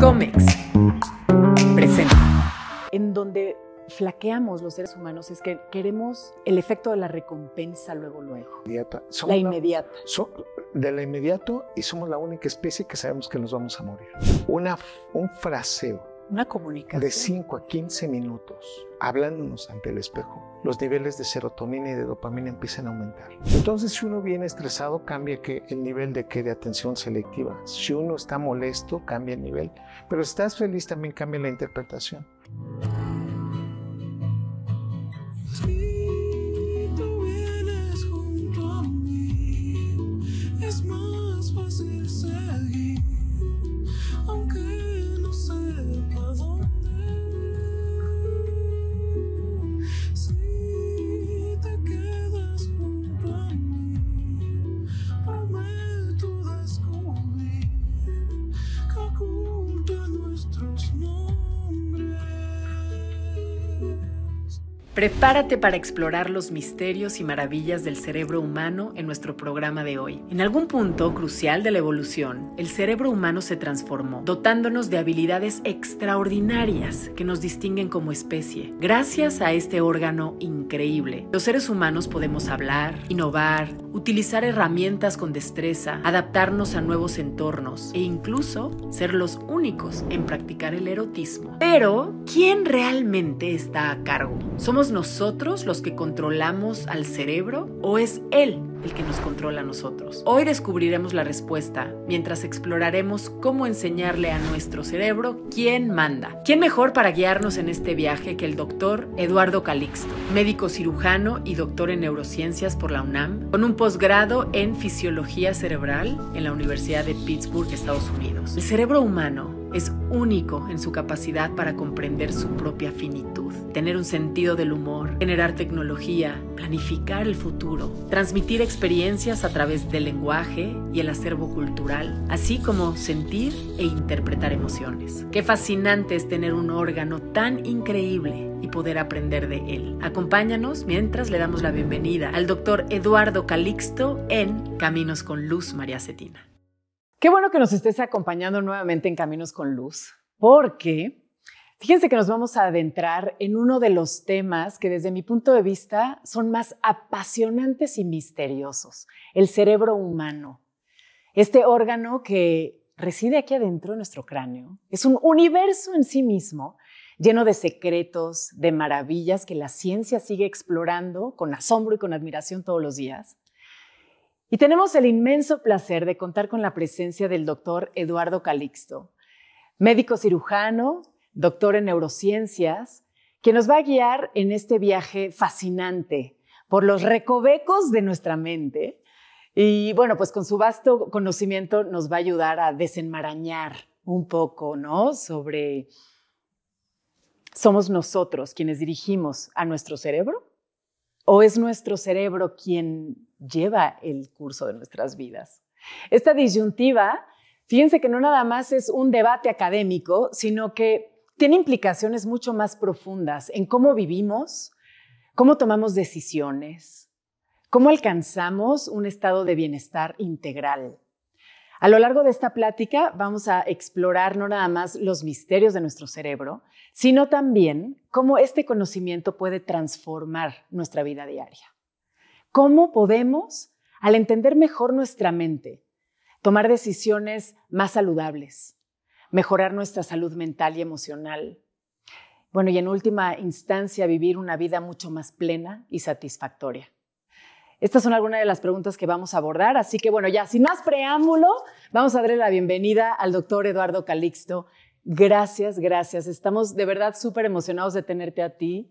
Comics Presenta En donde flaqueamos los seres humanos es que queremos el efecto de la recompensa luego, luego. Inmediata. la inmediata. so, de la inmediato y somos la única especie que sabemos que nos vamos a morir. Una, un fraseo. Una comunicación. De 5 a 15 minutos, hablándonos ante el espejo los niveles de serotonina y de dopamina empiezan a aumentar. Entonces, si uno viene estresado, cambia que el nivel de, que de atención selectiva. Si uno está molesto, cambia el nivel. Pero si estás feliz, también cambia la interpretación. Prepárate para explorar los misterios y maravillas del cerebro humano en nuestro programa de hoy. En algún punto crucial de la evolución, el cerebro humano se transformó, dotándonos de habilidades extraordinarias que nos distinguen como especie. Gracias a este órgano increíble, los seres humanos podemos hablar, innovar, utilizar herramientas con destreza, adaptarnos a nuevos entornos e incluso ser los únicos en practicar el erotismo. Pero, ¿quién realmente está a cargo? Somos nosotros los que controlamos al cerebro o es él el que nos controla a nosotros? Hoy descubriremos la respuesta mientras exploraremos cómo enseñarle a nuestro cerebro quién manda. ¿Quién mejor para guiarnos en este viaje que el doctor Eduardo Calixto, médico cirujano y doctor en neurociencias por la UNAM, con un posgrado en fisiología cerebral en la Universidad de Pittsburgh, Estados Unidos? El cerebro humano es único en su capacidad para comprender su propia finitud, tener un sentido del humor, generar tecnología, planificar el futuro, transmitir experiencias a través del lenguaje y el acervo cultural, así como sentir e interpretar emociones. Qué fascinante es tener un órgano tan increíble y poder aprender de él. Acompáñanos mientras le damos la bienvenida al doctor Eduardo Calixto en Caminos con Luz María Cetina. Qué bueno que nos estés acompañando nuevamente en Caminos con Luz, porque fíjense que nos vamos a adentrar en uno de los temas que desde mi punto de vista son más apasionantes y misteriosos, el cerebro humano. Este órgano que reside aquí adentro de nuestro cráneo es un universo en sí mismo lleno de secretos, de maravillas que la ciencia sigue explorando con asombro y con admiración todos los días. Y tenemos el inmenso placer de contar con la presencia del doctor Eduardo Calixto, médico cirujano, doctor en neurociencias, que nos va a guiar en este viaje fascinante por los recovecos de nuestra mente. Y bueno, pues con su vasto conocimiento nos va a ayudar a desenmarañar un poco, ¿no? Sobre somos nosotros quienes dirigimos a nuestro cerebro ¿O es nuestro cerebro quien lleva el curso de nuestras vidas? Esta disyuntiva, fíjense que no nada más es un debate académico, sino que tiene implicaciones mucho más profundas en cómo vivimos, cómo tomamos decisiones, cómo alcanzamos un estado de bienestar integral. A lo largo de esta plática vamos a explorar no nada más los misterios de nuestro cerebro, sino también cómo este conocimiento puede transformar nuestra vida diaria. ¿Cómo podemos, al entender mejor nuestra mente, tomar decisiones más saludables, mejorar nuestra salud mental y emocional? Bueno, y en última instancia, vivir una vida mucho más plena y satisfactoria. Estas son algunas de las preguntas que vamos a abordar, así que bueno, ya sin más preámbulo, vamos a darle la bienvenida al doctor Eduardo Calixto. Gracias, gracias. Estamos de verdad súper emocionados de tenerte a ti.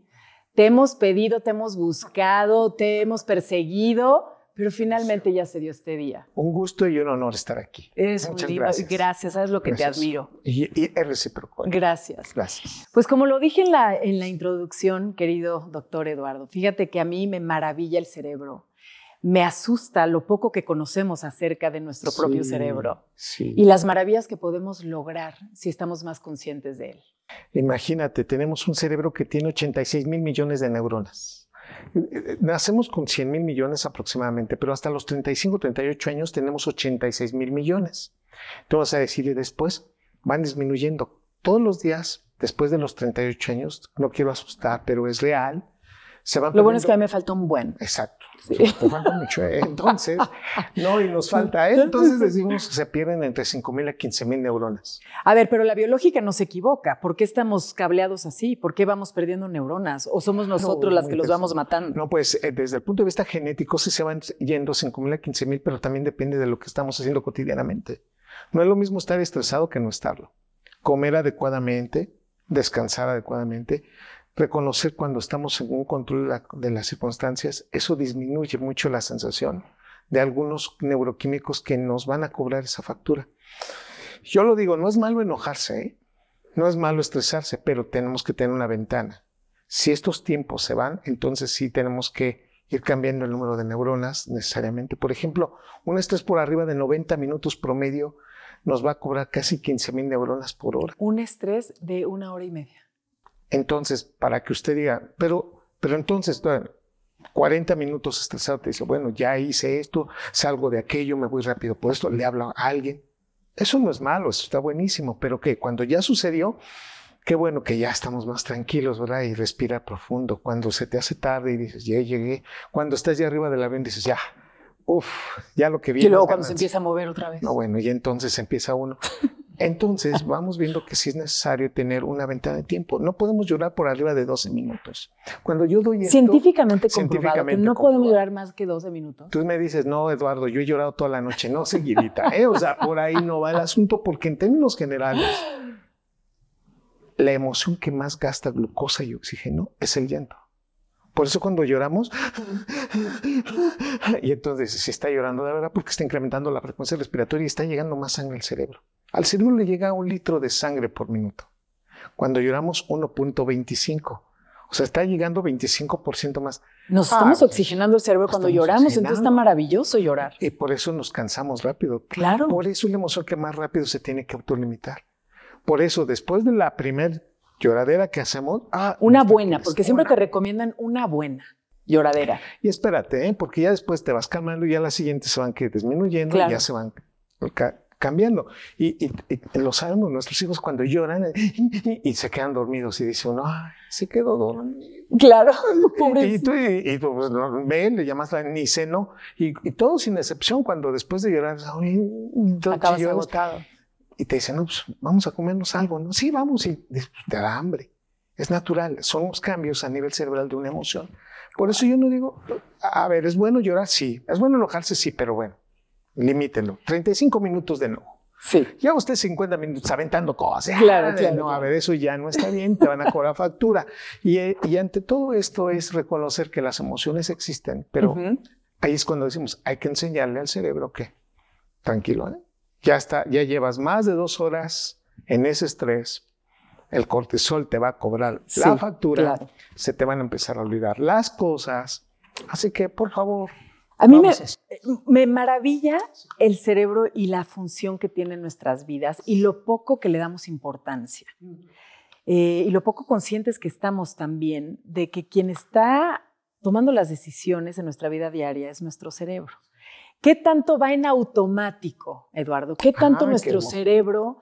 Te hemos pedido, te hemos buscado, te hemos perseguido, pero finalmente ya se dio este día. Un gusto y un honor estar aquí. Es Muchas lindo. gracias. Gracias, sabes lo que te admiro. Y, es recíproco. Gracias. Gracias. Pues como lo dije en la introducción, querido doctor Eduardo, fíjate que a mí me maravilla el cerebro me asusta lo poco que conocemos acerca de nuestro propio cerebro y las maravillas que podemos lograr si estamos más conscientes de él. Imagínate, tenemos un cerebro que tiene 86 mil millones de neuronas. Nacemos con 100 mil millones aproximadamente, pero hasta los 35, 38 años tenemos 86 mil millones. Tú vas a decir y después van disminuyendo. Todos los días, después de los 38 años, no quiero asustar, pero es real, lo bueno es que a mí me faltó un buen. Exacto. mucho. ¿eh? Entonces, no, y nos falta. ¿eh? Entonces decimos que se pierden entre 5.000 a mil neuronas. A ver, pero la biológica no se equivoca. ¿Por qué estamos cableados así? ¿Por qué vamos perdiendo neuronas? ¿O somos nosotros las que los vamos matando? No, pues eh, desde el punto de vista genético sí se van yendo mil a mil, pero también depende de lo que estamos haciendo cotidianamente. No es lo mismo estar estresado que no estarlo. Comer adecuadamente, descansar adecuadamente, reconocer cuando estamos en un control de las circunstancias, eso disminuye mucho la sensación de algunos neuroquímicos que nos van a cobrar esa factura. Yo lo digo, no es malo enojarse, ¿eh? no es malo estresarse, pero tenemos que tener una ventana. Si estos tiempos se van, entonces sí tenemos que ir cambiando el número de neuronas necesariamente. Por ejemplo, un estrés por arriba de 90 minutos promedio nos va a cobrar casi mil neuronas por hora. Un estrés de una hora y media. Entonces, para que usted diga, pero, pero entonces, 40 minutos estresado, te dice, bueno, ya hice esto, salgo de aquello, me voy rápido por esto, le hablo a alguien. Eso no es malo, eso está buenísimo, pero que cuando ya sucedió, qué bueno que ya estamos más tranquilos, ¿verdad? Y respira profundo. Cuando se te hace tarde y dices, ya llegué, cuando estás ya arriba del avión, dices, ya, uff, ya lo que viene. Y luego cuando se empieza a mover otra vez. No, bueno, y entonces empieza uno, entonces, vamos viendo que sí es necesario tener una ventana de tiempo. No podemos llorar por arriba de 12 minutos. Cuando yo doy esto, Científicamente comprobado que no podemos llorar más que 12 minutos. Tú me dices, no, Eduardo, yo he llorado toda la noche. No, seguidita. ¿eh? O sea, por ahí no va el asunto, porque en términos generales, la emoción que más gasta glucosa y oxígeno es el llanto. Por eso cuando lloramos, y entonces si está llorando de verdad porque está incrementando la frecuencia respiratoria y está llegando más sangre al cerebro. Al cerebro le llega un litro de sangre por minuto. Cuando lloramos 1.25. O sea, está llegando 25% más. Nos ah, estamos pues, oxigenando el cerebro cuando lloramos, entonces está maravilloso llorar. Y por eso nos cansamos rápido. Claro. Por eso es la emoción que más rápido se tiene que autolimitar. Por eso, después de la primera lloradera que hacemos. Ah, ah una buena, porque siempre te recomiendan una buena lloradera. Y espérate, ¿eh? porque ya después te vas calmando y ya las siguientes se van que disminuyendo y ya se van cambiando. Y, y, lo sabemos, nuestros hijos cuando lloran eh, y, se quedan dormidos y dice uno, se quedó dormido. Claro, pobrecito. Y tú, pues, pues ven, le llamas la niceno y, todo sin excepción cuando después de llorar, Ay, Acabas agotado y te dicen, no, pues, vamos a comernos algo, ¿no? Sí, vamos, y pues, te da hambre. Es natural, son cambios a nivel cerebral de una emoción. Por eso yo no digo, a ver, ¿es bueno llorar? Sí. ¿Es bueno enojarse? Sí, pero bueno, limítenlo. 35 minutos de no. Sí. Ya usted 50 minutos aventando cosas. Claro, claro. No, a ver, eso ya no está bien, te van a cobrar factura. Y, ante todo esto es reconocer que las emociones existen, pero ahí es cuando decimos, hay que enseñarle al cerebro que, tranquilo, ¿eh? Ya, está, ya llevas más de dos horas en ese estrés, el cortisol te va a cobrar la factura, se te van a empezar a olvidar las cosas. Así que, por favor. A mí me, me, maravilla el cerebro y la función que tiene en nuestras vidas y lo poco que le damos importancia. Eh, y lo poco conscientes que estamos también de que quien está tomando las decisiones en nuestra vida diaria es nuestro cerebro. ¿Qué tanto va en automático, Eduardo? ¿Qué tanto nuestro cerebro...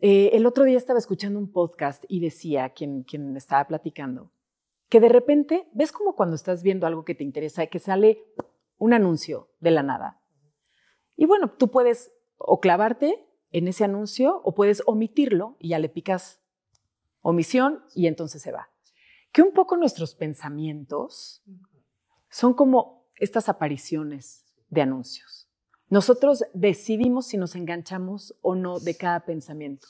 Eh, el otro día estaba escuchando un podcast y decía quien, quien estaba platicando que de repente ves como cuando estás viendo algo que te interesa, que sale un anuncio de la nada. Y bueno, tú puedes o clavarte en ese anuncio o puedes omitirlo y ya le picas omisión y entonces se va. Que un poco nuestros pensamientos son como estas apariciones de anuncios. Nosotros decidimos si nos enganchamos o no de cada pensamiento.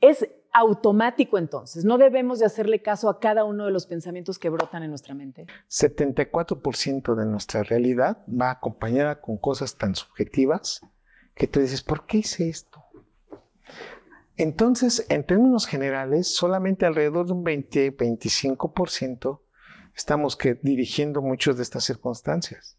Es automático entonces, no debemos de hacerle caso a cada uno de los pensamientos que brotan en nuestra mente. 74% de nuestra realidad va acompañada con cosas tan subjetivas que tú dices, ¿por qué hice esto? Entonces, en términos generales, solamente alrededor de un 20-25% estamos que dirigiendo muchas de estas circunstancias.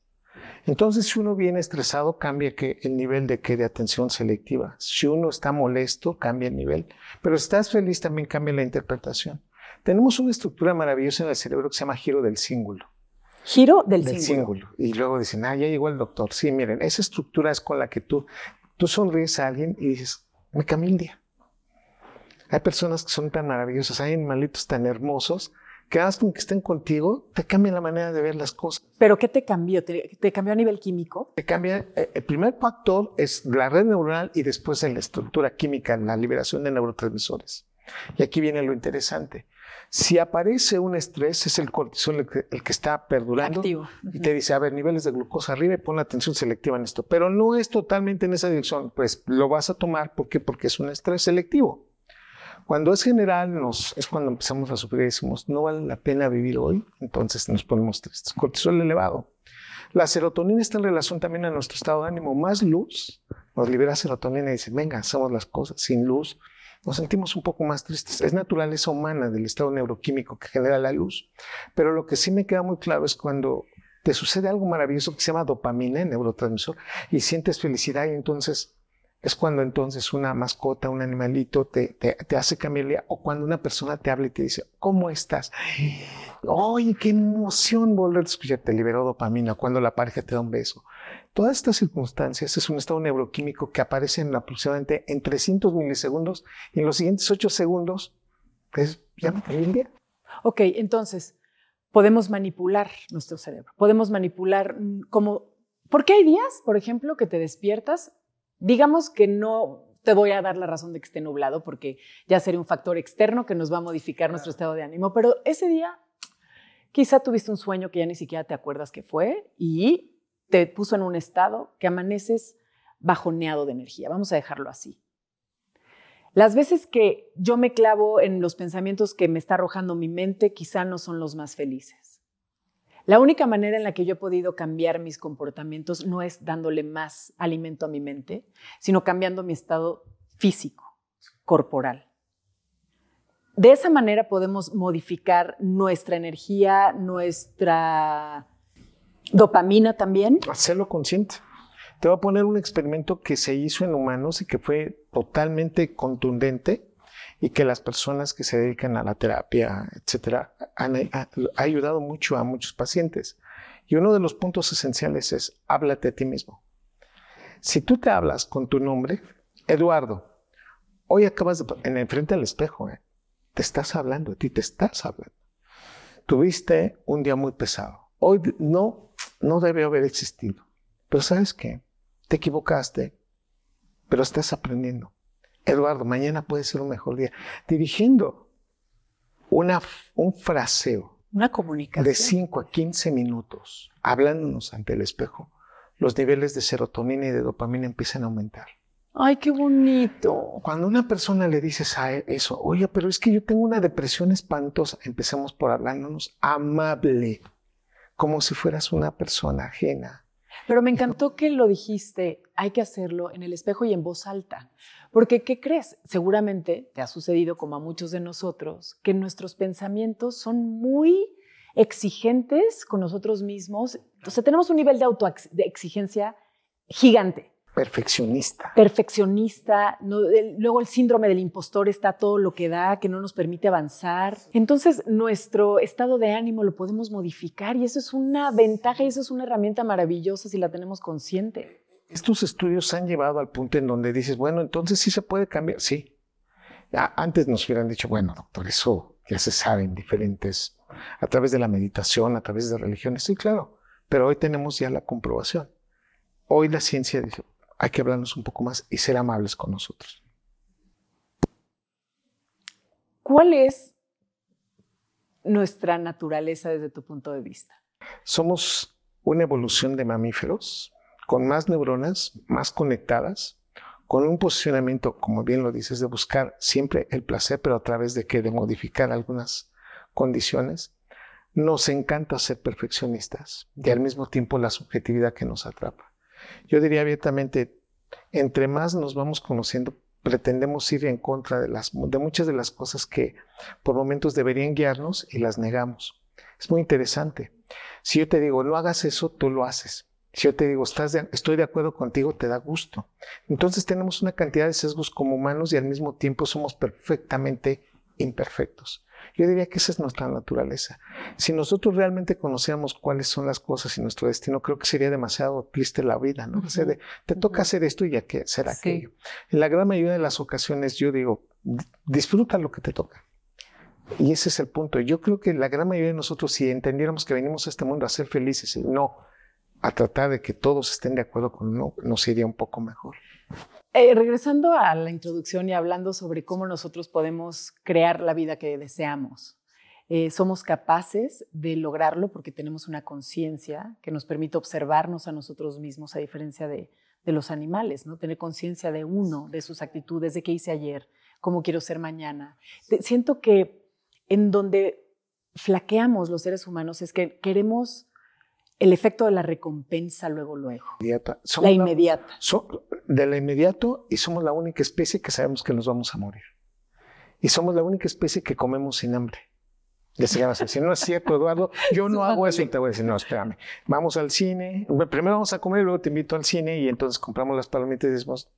Entonces, si uno viene estresado, cambia que el nivel de, qué de atención selectiva. Si uno está molesto, cambia el nivel. Pero si estás feliz, también cambia la interpretación. Tenemos una estructura maravillosa en el cerebro que se llama giro del cíngulo. Giro del, cíngulo. Y luego dicen, ah, ya llegó el doctor. Sí, miren, esa estructura es con la que tú, tú sonríes a alguien y dices, me cambió el día. Hay personas que son tan maravillosas, hay malitos tan hermosos que con que estén contigo, te cambia la manera de ver las cosas. ¿Pero qué te cambió? ¿Te, cambió a nivel químico? Te cambia, eh, el primer factor es la red neuronal y después en la estructura química, en la liberación de neurotransmisores. Y aquí viene lo interesante. Si aparece un estrés, es el cortisol el que, está perdurando y te dice, a ver, niveles de glucosa arriba y pon la atención selectiva en esto. Pero no es totalmente en esa dirección, pues lo vas a tomar, ¿por qué? Porque es un estrés selectivo. Cuando es general, es cuando empezamos a sufrir y decimos, no vale la pena vivir hoy, entonces nos ponemos tristes. Cortisol elevado. La serotonina está en relación también a nuestro estado de ánimo. Más luz nos libera serotonina y dice, venga, hacemos las cosas. Sin luz nos sentimos un poco más tristes. Es naturaleza humana del estado neuroquímico que genera la luz. Pero lo que sí me queda muy claro es cuando te sucede algo maravilloso que se llama dopamina, neurotransmisor, y sientes felicidad y entonces es cuando entonces una mascota, un animalito te, hace cambiar o cuando una persona te habla y te dice, ¿cómo estás? ¡Ay, qué emoción volver a escucharte! Te liberó dopamina, cuando la pareja te da un beso. Todas estas circunstancias es un estado neuroquímico que aparece en aproximadamente en 300 milisegundos y en los siguientes 8 segundos, pues ya me día. Ok, entonces podemos manipular nuestro cerebro, podemos manipular mm, como... ¿Por qué hay días, por ejemplo, que te despiertas digamos que no te voy a dar la razón de que esté nublado porque ya sería un factor externo que nos va a modificar nuestro estado de ánimo, pero ese día quizá tuviste un sueño que ya ni siquiera te acuerdas que fue y te puso en un estado que amaneces bajoneado de energía. Vamos a dejarlo así. Las veces que yo me clavo en los pensamientos que me está arrojando mi mente quizá no son los más felices. La única manera en la que yo he podido cambiar mis comportamientos no es dándole más alimento a mi mente, sino cambiando mi estado físico, corporal. De esa manera podemos modificar nuestra energía, nuestra dopamina también. Hacerlo consciente. Te voy a poner un experimento que se hizo en humanos y que fue totalmente contundente y que las personas que se dedican a la terapia, etcétera, han eh, ayudado mucho a muchos pacientes. Y uno de los puntos esenciales es háblate a ti mismo. Si tú te hablas con tu nombre, Eduardo, hoy acabas de, en el frente al espejo, eh, te estás hablando a ti, te estás hablando. Tuviste un día muy pesado. Hoy no, no debe haber existido. Pero sabes qué, te equivocaste, pero estás aprendiendo. Eduardo, mañana puede ser un mejor día. Dirigiendo una, un fraseo. Una De 5 a 15 minutos, hablándonos ante el espejo, los niveles de serotonina y de dopamina empiezan a aumentar. Ay, qué bonito. Cuando una persona le dices a eso, oye, pero es que yo tengo una depresión espantosa, empecemos por hablándonos amable, como si fueras una persona ajena. Pero me encantó que lo dijiste, hay que hacerlo en el espejo y en voz alta. Porque, ¿qué crees? Seguramente te ha sucedido, como a muchos de nosotros, que nuestros pensamientos son muy exigentes con nosotros mismos. O sea, tenemos un nivel de autoexigencia gigante. Perfeccionista. Perfeccionista. luego el síndrome del impostor está todo lo que da, que no nos permite avanzar. Entonces, nuestro estado de ánimo lo podemos modificar y eso es una ventaja eso es una herramienta maravillosa si la tenemos consciente. Estos estudios han llevado al punto en donde dices, bueno, entonces sí se puede cambiar. Sí. Antes nos hubieran dicho, bueno, doctor, eso ya se sabe en diferentes, a través de la meditación, a través de religiones. Sí, claro. Pero hoy tenemos ya la comprobación. Hoy la ciencia dice, hay que hablarnos un poco más y ser amables con nosotros. ¿Cuál es nuestra naturaleza desde tu punto de vista? Somos una evolución de mamíferos con más neuronas, más conectadas, con un posicionamiento, como bien lo dices, de buscar siempre el placer, pero a través de que de modificar algunas condiciones. Nos encanta ser perfeccionistas y al mismo tiempo la subjetividad que nos atrapa yo diría abiertamente, entre más nos vamos conociendo, pretendemos ir en contra de, muchas de las cosas que por momentos deberían guiarnos y las negamos. Es muy interesante. Si yo te digo, no hagas eso, tú lo haces. Si yo te digo, estoy de acuerdo contigo, te da gusto. Entonces tenemos una cantidad de sesgos como humanos y al mismo tiempo somos perfectamente imperfectos. Yo diría que esa es nuestra naturaleza. Si nosotros realmente conociéramos cuáles son las cosas y nuestro destino, creo que sería demasiado triste la vida, ¿no? te toca hacer esto y ya que será aquello. En la gran mayoría de las ocasiones yo digo, disfruta lo que te toca. Y ese es el punto. Yo creo que la gran mayoría de nosotros, si entendiéramos que venimos a este mundo a ser felices y no a tratar de que todos estén de acuerdo con uno, nos iría un poco mejor. Eh, regresando a la introducción y hablando sobre cómo nosotros podemos crear la vida que deseamos, eh, somos capaces de lograrlo porque tenemos una conciencia que nos permite observarnos a nosotros mismos a diferencia de, los animales, ¿no? Tener conciencia de uno, de sus actitudes, de qué hice ayer, cómo quiero ser mañana. siento que en donde flaqueamos los seres humanos es que queremos el efecto de la recompensa luego, luego. Inmediata. la inmediata. de la inmediato y somos la única especie que sabemos que nos vamos a morir. Y somos la única especie que comemos sin hambre. Les no es cierto, Eduardo, yo no hago eso. Y te voy a decir, no, espérame, vamos al cine, primero vamos a comer, luego te invito al cine y entonces compramos las palomitas y decimos,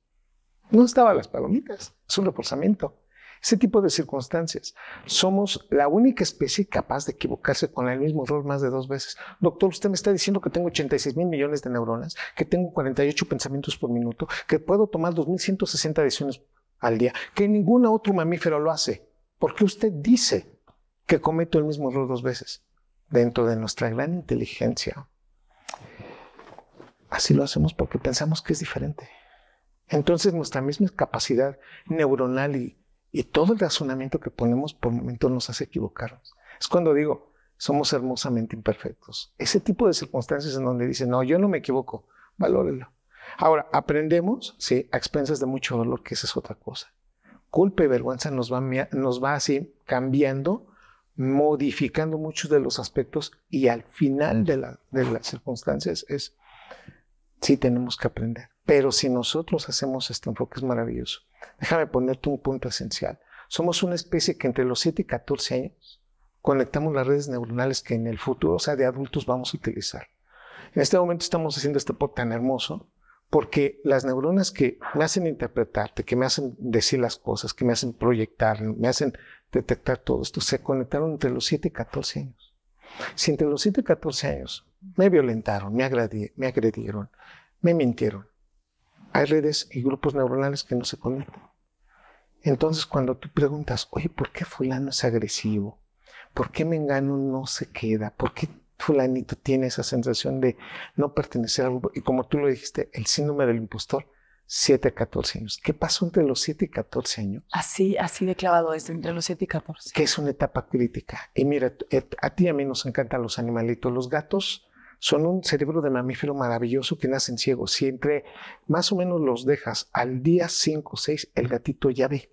no estaban las palomitas, es un reforzamiento. Ese tipo de circunstancias. Somos la única especie capaz de equivocarse con el mismo error más de dos veces. Doctor, usted me está diciendo que tengo 86 mil millones de neuronas, que tengo 48 pensamientos por minuto, que puedo tomar 2.160 decisiones al día, que ningún otro mamífero lo hace. ¿Por qué usted dice que cometo el mismo error dos veces? Dentro de nuestra gran inteligencia. Así lo hacemos porque pensamos que es diferente. Entonces nuestra misma capacidad neuronal y y todo el razonamiento que ponemos por momentos nos hace equivocarnos. Es cuando digo, somos hermosamente imperfectos. Ese tipo de circunstancias en donde dice, no, yo no me equivoco, valórelo. Ahora, aprendemos, sí, a expensas de mucho dolor, que esa es otra cosa. Culpa y vergüenza nos va, nos va así cambiando, modificando muchos de los aspectos y al final de, de las circunstancias es, sí tenemos que aprender. Pero si nosotros hacemos este enfoque es maravilloso. Déjame ponerte un punto esencial. Somos una especie que entre los 7 y 14 años conectamos las redes neuronales que en el futuro, o sea, de adultos, vamos a utilizar. En este momento estamos haciendo este pod tan hermoso porque las neuronas que me hacen interpretarte, que me hacen decir las cosas, que me hacen proyectar, me hacen detectar todo esto, se conectaron entre los 7 y 14 años. Si entre los 7 y 14 años me violentaron, me, agredieron, me mintieron, hay redes y grupos neuronales que no se conectan. Entonces, cuando tú preguntas, oye, ¿por qué fulano es agresivo? ¿Por qué Mengano no se queda? ¿Por qué fulanito tiene esa sensación de no pertenecer al grupo? Y como tú lo dijiste, el síndrome del impostor, 7 a 14 años. ¿Qué pasó entre los 7 y 14 años? Así, así de clavado es, entre los 7 y 14. Que es una etapa crítica. Y mira, a ti a mí nos encantan los animalitos, los gatos, son un cerebro de mamífero maravilloso que nacen ciegos. Si entre más o menos los dejas al día 5 o 6, el gatito ya ve.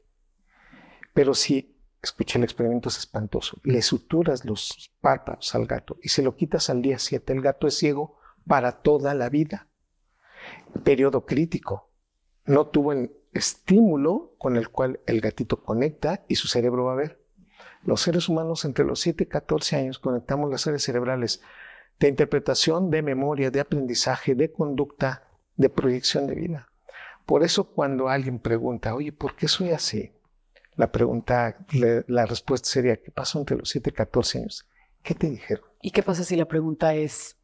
Pero si, escuché el experimento, es espantoso, le suturas los párpados al gato y se lo quitas al día 7, el gato es ciego para toda la vida. Periodo crítico. No tuvo el estímulo con el cual el gatito conecta y su cerebro va a ver. Los seres humanos entre los 7 y 14 años conectamos las áreas cerebrales de interpretación de memoria, de aprendizaje, de conducta, de proyección de vida. Por eso cuando alguien pregunta, oye, ¿por qué soy así? La pregunta, la, respuesta sería, ¿qué pasó entre los 7 y 14 años? ¿Qué te dijeron? ¿Y qué pasa si la pregunta es,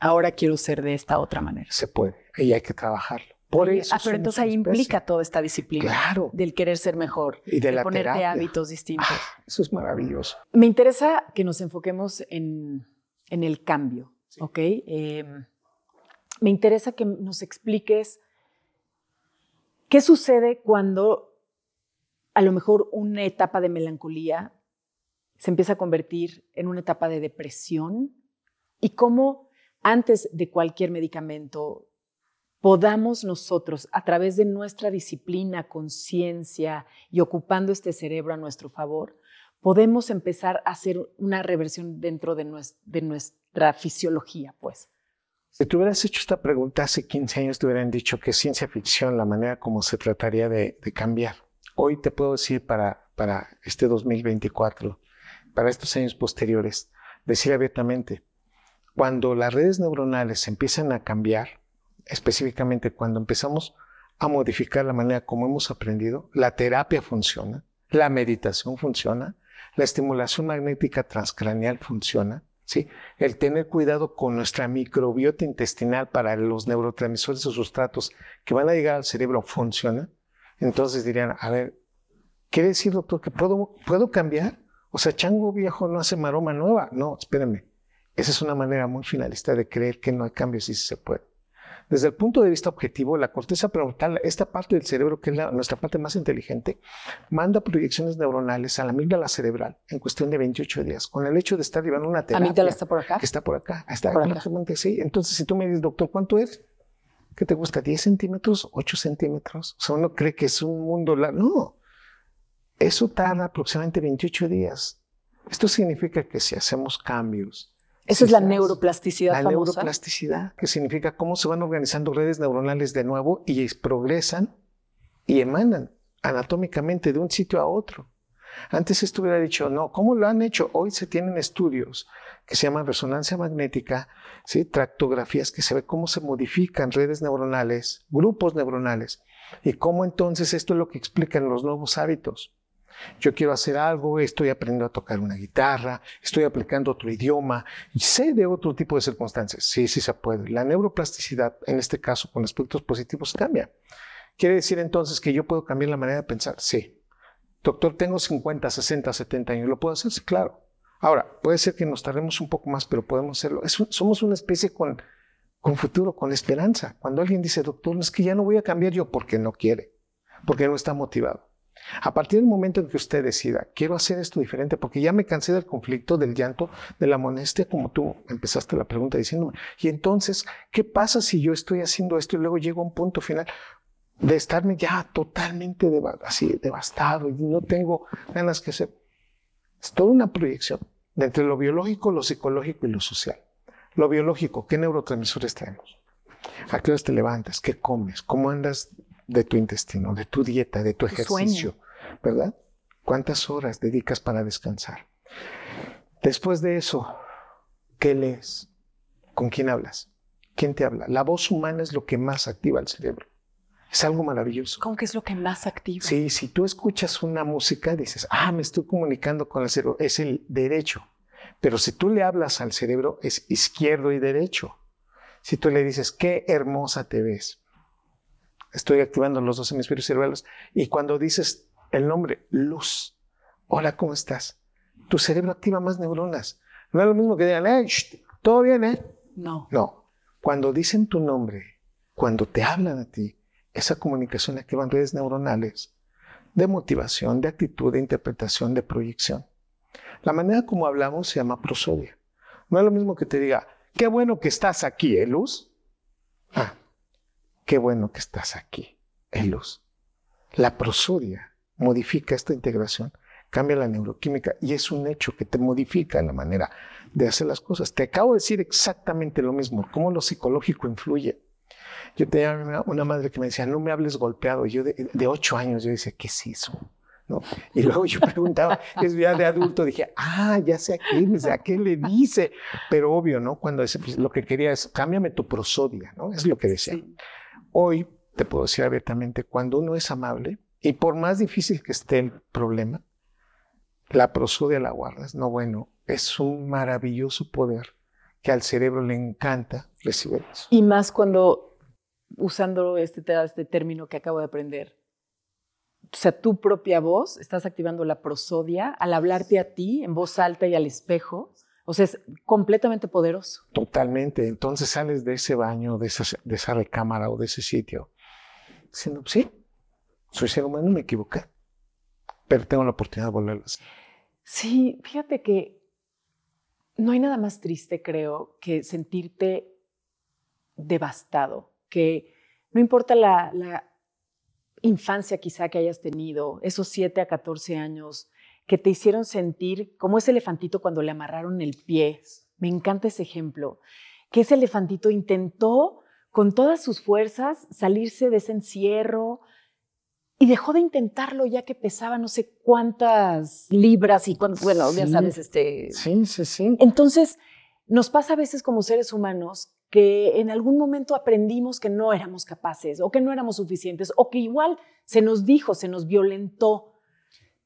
ahora quiero ser de esta otra manera? Se puede, y hay que trabajarlo. Por eso ah, pero entonces ahí implica toda esta disciplina claro. del querer ser mejor y de, de ponerte hábitos distintos. Ah, eso es maravilloso. Me interesa que nos enfoquemos en en el cambio, ¿ok? Em, me interesa que nos expliques qué sucede cuando a lo mejor una etapa de melancolía se empieza a convertir en una etapa de depresión y cómo antes de cualquier medicamento podamos nosotros, a través de nuestra disciplina, conciencia y ocupando este cerebro a nuestro favor, podemos empezar a hacer una reversión dentro de, nuestra fisiología, pues. Si te hubieras hecho esta pregunta hace 15 años, te hubieran dicho que ciencia ficción, la manera como se trataría de, de cambiar. Hoy te puedo decir para, para este 2024, para estos años posteriores, decir abiertamente, cuando las redes neuronales empiezan a cambiar, específicamente cuando empezamos a modificar la manera como hemos aprendido, la terapia funciona, la meditación funciona, la estimulación magnética transcraneal funciona. ¿sí? El tener cuidado con nuestra microbiota intestinal para los neurotransmisores o sustratos que van a llegar al cerebro funciona. Entonces dirían, a ver, ¿quiere decir, doctor, que puedo, puedo cambiar? O sea, chango viejo no hace maroma nueva. No, espérenme, Esa es una manera muy finalista de creer que no hay cambios y si se puede. Desde el punto de vista objetivo, la corteza prefrontal, esta parte del cerebro que es nuestra parte más inteligente, manda proyecciones neuronales a la amígdala cerebral en cuestión de 28 días, con el hecho de estar llevando una terapia. ¿Amígdala está por acá? está por acá. Está por Entonces, si tú me dices, doctor, ¿cuánto es? ¿Qué te gusta? ¿10 centímetros? ¿8 centímetros? O sea, uno cree que es un mundo largo. No. Eso tarda aproximadamente 28 días. Esto significa que si hacemos cambios, esa es la neuroplasticidad. La neuroplasticidad, que significa cómo se van organizando redes neuronales de nuevo y progresan y emanan anatómicamente de un sitio a otro. Antes esto hubiera dicho, no, ¿cómo lo han hecho? Hoy se tienen estudios que se llaman resonancia magnética, ¿sí? tractografías, que se ve cómo se modifican redes neuronales, grupos neuronales, y cómo entonces esto es lo que explican los nuevos hábitos. Yo quiero hacer algo, estoy aprendiendo a tocar una guitarra, estoy aplicando otro idioma, sé de otro tipo de circunstancias. Sí, sí se puede. La neuroplasticidad, en este caso, con aspectos positivos, cambia. ¿Quiere decir entonces que yo puedo cambiar la manera de pensar? Sí. Doctor, tengo 50, 60, 70 años, ¿lo puedo hacer? Sí, claro. Ahora, puede ser que nos tardemos un poco más, pero podemos hacerlo. somos una especie con, con futuro, con esperanza. Cuando alguien dice, doctor, es que ya no voy a cambiar yo porque no quiere, porque no está motivado. A partir del momento en que usted decida, quiero hacer esto diferente, porque ya me cansé del conflicto, del llanto, de la monestia, como tú empezaste la pregunta diciéndome. Y entonces, ¿qué pasa si yo estoy haciendo esto y luego llego a un punto final de estarme ya totalmente así devastado y no tengo ganas que se Es toda una proyección de entre lo biológico, lo psicológico y lo social. Lo biológico, ¿qué neurotransmisores tenemos? ¿A qué horas te levantas? ¿Qué comes? ¿Cómo andas de tu intestino, de tu dieta, de tu, ejercicio, ¿verdad? ¿Cuántas horas dedicas para descansar? Después de eso, ¿qué lees? ¿Con quién hablas? ¿Quién te habla? La voz humana es lo que más activa el cerebro. Es algo maravilloso. ¿Con que es lo que más activa? Sí, si tú escuchas una música, dices, ah, me estoy comunicando con el cerebro, es el derecho. Pero si tú le hablas al cerebro, es izquierdo y derecho. Si tú le dices, qué hermosa te ves, estoy activando los dos hemisferios cerebrales. Y cuando dices el nombre, luz, hola, ¿cómo estás? Tu cerebro activa más neuronas. No es lo mismo que digan, eh, todo bien, ¿eh? No. No. Cuando dicen tu nombre, cuando te hablan a ti, esa comunicación activa redes neuronales de motivación, de actitud, de interpretación, de proyección. La manera como hablamos se llama prosodia. No es lo mismo que te diga, qué bueno que estás aquí, ¿eh, Luz? Ah, Qué bueno que estás aquí, en luz. La prosodia modifica esta integración, cambia la neuroquímica y es un hecho que te modifica la manera de hacer las cosas. Te acabo de decir exactamente lo mismo, cómo lo psicológico influye. Yo tenía una madre que me decía, no me hables golpeado. Yo de, ocho años, yo decía, ¿qué es eso? ¿No? Y luego yo preguntaba, es ya de adulto, dije, ah, ya sé a quién, a qué le dice. Pero obvio, ¿no? Cuando pues, lo que quería es, cámbiame tu prosodia, ¿no? Es lo que decía. Hoy, te puedo decir abiertamente, cuando uno es amable, y por más difícil que esté el problema, la prosodia la guardas. No, bueno, es un maravilloso poder que al cerebro le encanta recibir. Y más cuando, usando este, este término que acabo de aprender, o sea, tu propia voz, estás activando la prosodia al hablarte a ti en voz alta y al espejo. O sea, es completamente poderoso. Totalmente. Entonces sales de ese baño, de esa, recámara o de ese sitio, diciendo, sí, soy ser humano, me equivoqué, pero tengo la oportunidad de volverlas. Sí, fíjate que no hay nada más triste, creo, que sentirte devastado, que no importa la, la infancia quizá que hayas tenido, esos 7 a 14 años que te hicieron sentir como ese elefantito cuando le amarraron el pie. Me encanta ese ejemplo. Que ese elefantito intentó con todas sus fuerzas salirse de ese encierro y dejó de intentarlo ya que pesaba no sé cuántas libras y cuántos, bueno, ya sabes, este... Sí, sí, sí. Entonces, nos pasa a veces como seres humanos que en algún momento aprendimos que no éramos capaces o que no éramos suficientes o que igual se nos dijo, se nos violentó,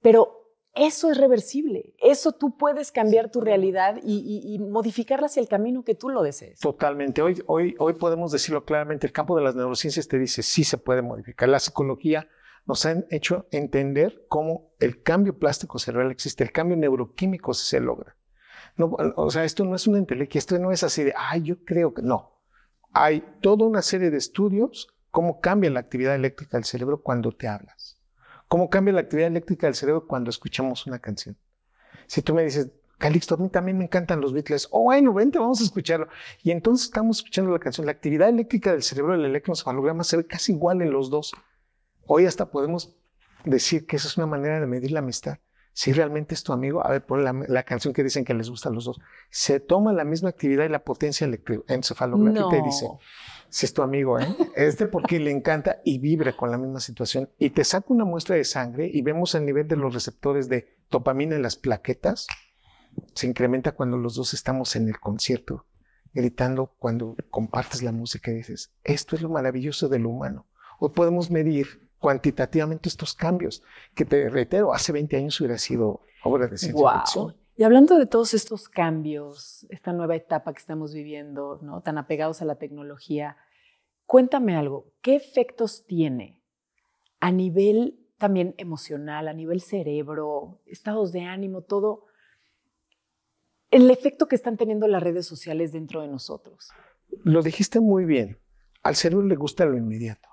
pero eso es reversible. Eso tú puedes cambiar tu realidad y, modificarla hacia el camino que tú lo desees. Totalmente. Hoy, hoy, hoy podemos decirlo claramente. El campo de las neurociencias te dice sí se puede modificar. La psicología nos ha hecho entender cómo el cambio plástico cerebral existe, el cambio neuroquímico se logra. o sea, esto no es una entelequia, esto no es así de, ay, yo creo que no. Hay toda una serie de estudios cómo cambia la actividad eléctrica del cerebro cuando te hablas. ¿Cómo cambia la actividad eléctrica del cerebro cuando escuchamos una canción? Si tú me dices, Calixto, a mí también me encantan los Beatles. Oh, bueno, vente, vamos a escucharlo. Y entonces estamos escuchando la canción. La actividad eléctrica del cerebro del electroencefalograma se ve casi igual en los dos. Hoy hasta podemos decir que esa es una manera de medir la amistad. Si realmente es tu amigo, a ver, pon la, canción que dicen que les gusta a los dos. Se toma la misma actividad y la potencia encefalográfica y dice, si es tu amigo, ¿eh? este porque le encanta y vibra con la misma situación. Y te saca una muestra de sangre y vemos el nivel de los receptores de dopamina en las plaquetas. Se incrementa cuando los dos estamos en el concierto, gritando cuando compartes la música y dices, esto es lo maravilloso del humano. O podemos medir cuantitativamente estos cambios, que te reitero, hace 20 años hubiera sido obra de ciencia ficción. Y hablando de todos estos cambios, esta nueva etapa que estamos viviendo, ¿no? tan apegados a la tecnología, cuéntame algo, ¿qué efectos tiene a nivel también emocional, a nivel cerebro, estados de ánimo, todo el efecto que están teniendo las redes sociales dentro de nosotros? Lo dijiste muy bien, al cerebro le gusta lo inmediato.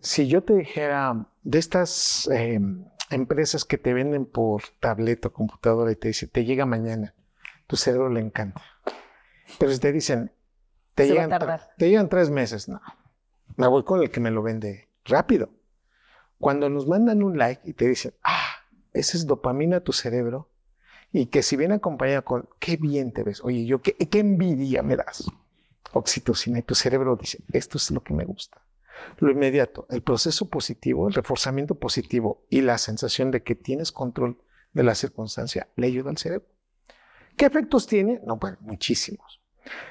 Si yo te dijera de estas... Em, empresas que te venden por tableta o computadora y te dicen, te llega mañana, tu cerebro le encanta. Pero si te dicen, te, llegan, te llegan tres meses, no, me voy con el que me lo vende rápido. Cuando nos mandan un like y te dicen, ah, esa es dopamina tu cerebro, y que si viene acompañado con, qué bien te ves, oye, yo qué, qué envidia me das, oxitocina, y tu cerebro dice, esto es lo que me gusta. Lo inmediato, el proceso positivo, el reforzamiento positivo y la sensación de que tienes control de la circunstancia le ayuda al cerebro. ¿Qué efectos tiene? No, bueno, muchísimos.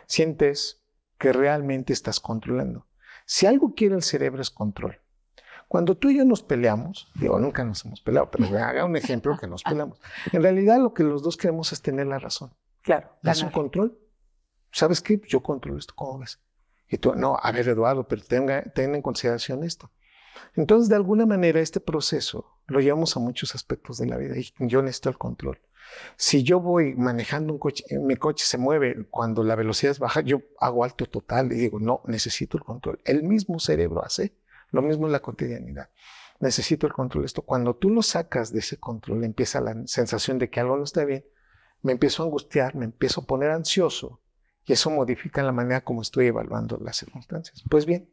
Sientes que realmente estás controlando. Si algo quiere el cerebro es control. Cuando tú y yo nos peleamos, digo, nunca nos hemos peleado, pero haga un ejemplo que nos peleamos. En realidad lo que los dos queremos es tener la razón. Claro. Es un control. ¿Sabes qué? Yo controlo esto. ¿Cómo ves? Y tú, no, a ver, Eduardo, pero tenga, ten en consideración esto. Entonces, de alguna manera, este proceso lo llevamos a muchos aspectos de la vida y yo necesito el control. Si yo voy manejando un coche, eh, mi coche se mueve cuando la velocidad es baja, yo hago alto total y digo, no, necesito el control. El mismo cerebro hace lo mismo en la cotidianidad. Necesito el control. Esto, cuando tú lo sacas de ese control, empieza la sensación de que algo no está bien, me empiezo a angustiar, me empiezo a poner ansioso y eso modifica la manera como estoy evaluando las circunstancias. Pues bien,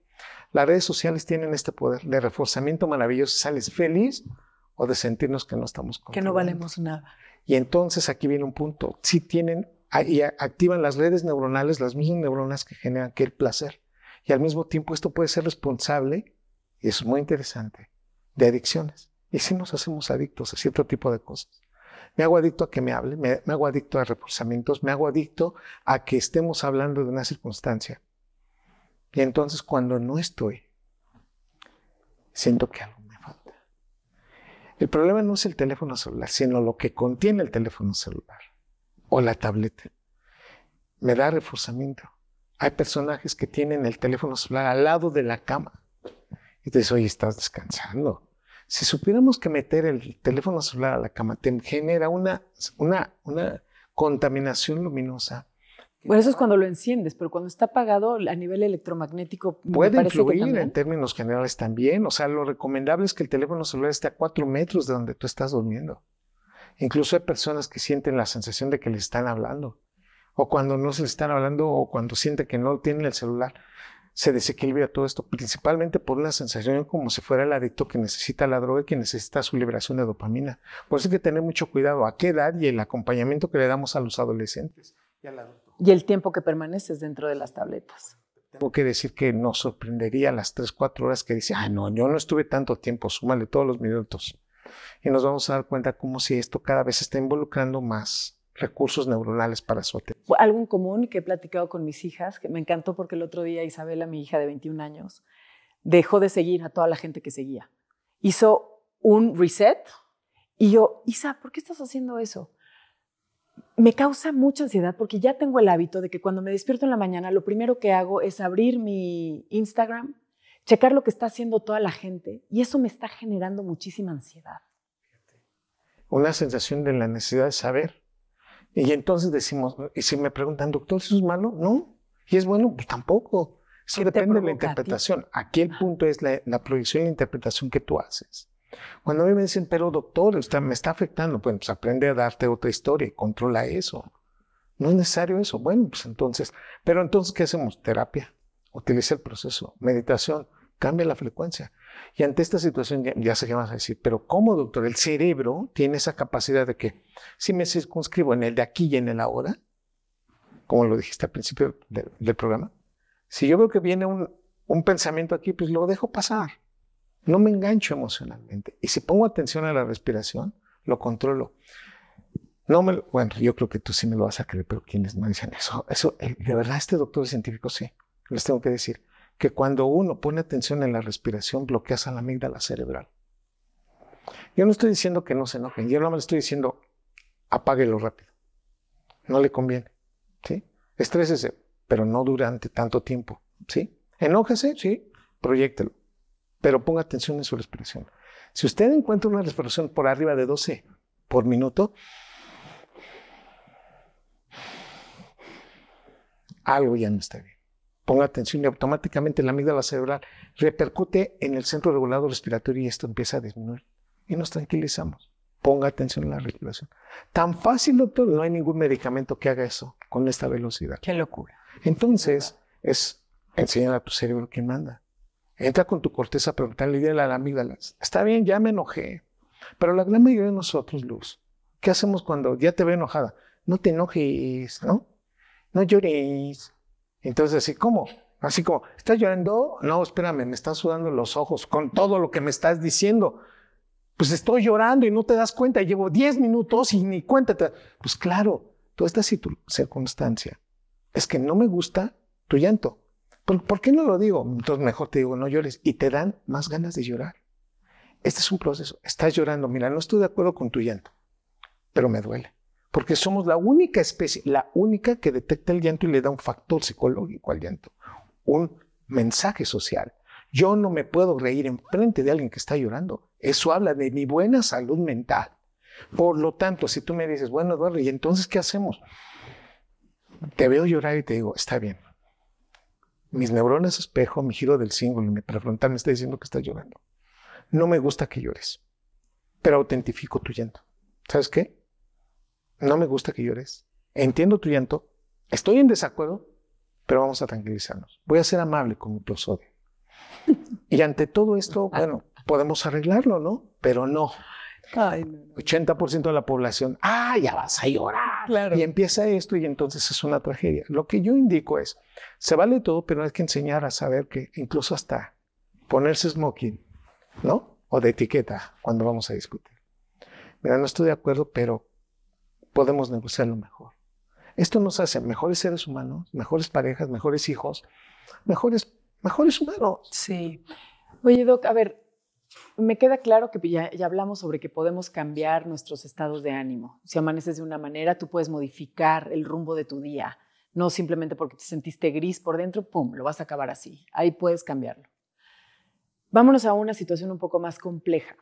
las redes sociales tienen este poder de reforzamiento maravilloso. ¿Sales feliz o de sentirnos que no estamos Que no valemos nada. Y entonces aquí viene un punto. Si tienen ah, y activan las redes neuronales, las mismas neuronas que generan aquel placer. Y al mismo tiempo esto puede ser responsable, y es muy interesante, de adicciones. Y si nos hacemos adictos a cierto tipo de cosas. Me hago adicto a que me hable, me, hago adicto a reforzamientos, me hago adicto a que estemos hablando de una circunstancia. Y entonces cuando no estoy, siento que algo me falta. El problema no es el teléfono celular, sino lo que contiene el teléfono celular o la tableta. Me da reforzamiento. Hay personajes que tienen el teléfono celular al lado de la cama. Y te oye, estás descansando. Si supiéramos que meter el teléfono celular a la cama te genera una, una, una contaminación luminosa. Bueno, eso es cuando lo enciendes, pero cuando está apagado a nivel electromagnético. Puede influir en términos generales también. O sea, lo recomendable es que el teléfono celular esté a cuatro metros de donde tú estás durmiendo. Incluso hay personas que sienten la sensación de que le están hablando. O cuando no se le están hablando, o cuando siente que no tienen el celular, se desequilibra todo esto, principalmente por una sensación como si fuera el adicto que necesita la droga y que necesita su liberación de dopamina. Por eso hay que tener mucho cuidado a qué edad y el acompañamiento que le damos a los adolescentes y el tiempo que permaneces dentro de las tabletas. Tengo que decir que nos sorprendería las 3, 4 horas que dice, ah, no, yo no estuve tanto tiempo, súmale todos los minutos. Y nos vamos a dar cuenta como si esto cada vez está involucrando más recursos neuronales para atención. Algo en común que he platicado con mis hijas, que me encantó porque el otro día Isabela, mi hija de 21 años, dejó de seguir a toda la gente que seguía. Hizo un reset y yo, Isa, ¿por qué estás haciendo eso? Me causa mucha ansiedad porque ya tengo el hábito de que cuando me despierto en la mañana, lo primero que hago es abrir mi Instagram, checar lo que está haciendo toda la gente y eso me está generando muchísima ansiedad. Una sensación de la necesidad de saber y entonces decimos, y si me preguntan, doctor, si es malo? No. ¿Y es bueno? Pues tampoco. Eso depende de la interpretación. Aquí el ah. punto es la, proyección y la interpretación que tú haces. Cuando a mí me dicen, pero doctor, usted me está afectando, bueno, pues, pues aprende a darte otra historia y controla eso. No es necesario eso. Bueno, pues entonces, pero entonces, ¿qué hacemos? Terapia. Utiliza el proceso. Meditación cambia la frecuencia. Y ante esta situación ya, ya sé qué vas a decir, pero ¿cómo, doctor? El cerebro tiene esa capacidad de que si me circunscribo en el de aquí y en el ahora, como lo dijiste al principio del programa, si yo veo que viene un, pensamiento aquí, pues lo dejo pasar. No me engancho emocionalmente. Y si pongo atención a la respiración, lo controlo. No me bueno, yo creo que tú sí me lo vas a creer, pero ¿quiénes me dicen eso, eso, eh, de verdad este doctor científico sí, les tengo que decir que cuando uno pone atención en la respiración bloqueas a la amígdala cerebral. Yo no estoy diciendo que no se enojen, yo no le estoy diciendo apáguelo rápido. No le conviene. ¿sí? Estrésese, pero no durante tanto tiempo. ¿sí? Enójese, sí, proyectelo, pero ponga atención en su respiración. Si usted encuentra una respiración por arriba de 12 por minuto, algo ya no está bien ponga atención y automáticamente la amígdala cerebral repercute en el centro regulado respiratorio y esto empieza a disminuir. Y nos tranquilizamos. Ponga atención a la respiración. Tan fácil, doctor, no hay ningún medicamento que haga eso con esta velocidad. Qué locura. Entonces, es enseñar a tu cerebro que manda. Entra con tu corteza prefrontal y dile a la amígdala, está bien, ya me enojé. Pero la gran mayoría de nosotros, Luz, ¿qué hacemos cuando ya te ve enojada? No te enojes, ¿no? No llores entonces, así como, así como, ¿estás llorando? No, espérame, me están sudando los ojos con todo lo que me estás diciendo. Pues estoy llorando y no te das cuenta, llevo 10 minutos y ni cuenta. Pues claro, toda esta circunstancia es que no me gusta tu llanto. ¿Por, ¿Por qué no lo digo? Entonces mejor te digo, no llores y te dan más ganas de llorar. Este es un proceso. Estás llorando, mira, no estoy de acuerdo con tu llanto, pero me duele porque somos la única especie, la única que detecta el llanto y le da un factor psicológico al llanto, un mensaje social. Yo no me puedo reír en frente de alguien que está llorando. Eso habla de mi buena salud mental. Por lo tanto, si tú me dices, bueno, Eduardo, ¿y entonces qué hacemos? Te veo llorar y te digo, está bien. Mis neuronas espejo, mi giro del símbolo, mi prefrontal me está diciendo que estás llorando. No me gusta que llores, pero autentifico tu llanto. ¿Sabes qué? no me gusta que llores, entiendo tu llanto, estoy en desacuerdo, pero vamos a tranquilizarnos. Voy a ser amable con mi prosodio. Y ante todo esto, bueno, podemos arreglarlo, ¿no? Pero no. Ay, 80% de la población, ah, ya vas a llorar. Y empieza esto y entonces es una tragedia. Lo que yo indico es, se vale todo, pero hay que enseñar a saber que incluso hasta ponerse smoking, ¿no? O de etiqueta cuando vamos a discutir. Mira, no estoy de acuerdo, pero podemos negociarlo mejor. Esto nos hace mejores seres humanos, mejores parejas, mejores hijos, mejores, mejores humanos. Sí. Oye, Doc, a ver, me queda claro que ya, ya, hablamos sobre que podemos cambiar nuestros estados de ánimo. Si amaneces de una manera, tú puedes modificar el rumbo de tu día. No simplemente porque te sentiste gris por dentro, ¡pum!, lo vas a acabar así. Ahí puedes cambiarlo. Vámonos a una situación un poco más compleja.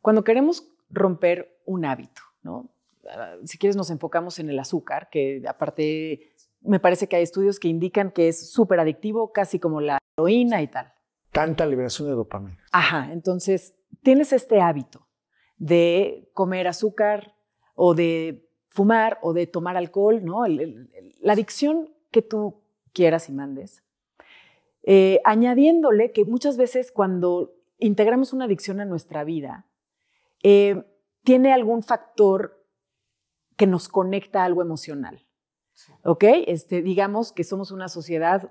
Cuando queremos romper un hábito, ¿no? Ah, si quieres, nos enfocamos en el azúcar, que aparte me parece que hay estudios que indican que es súper adictivo, casi como la heroína y tal. Tanta liberación de dopamina. Ajá, entonces tienes este hábito de comer azúcar o de fumar o de tomar alcohol, ¿no? la adicción que tú quieras y mandes. Eh, añadiéndole que muchas veces cuando integramos una adicción a nuestra vida, eh, tiene algún factor que nos conecta algo emocional. ¿Ok? Este, digamos que somos una sociedad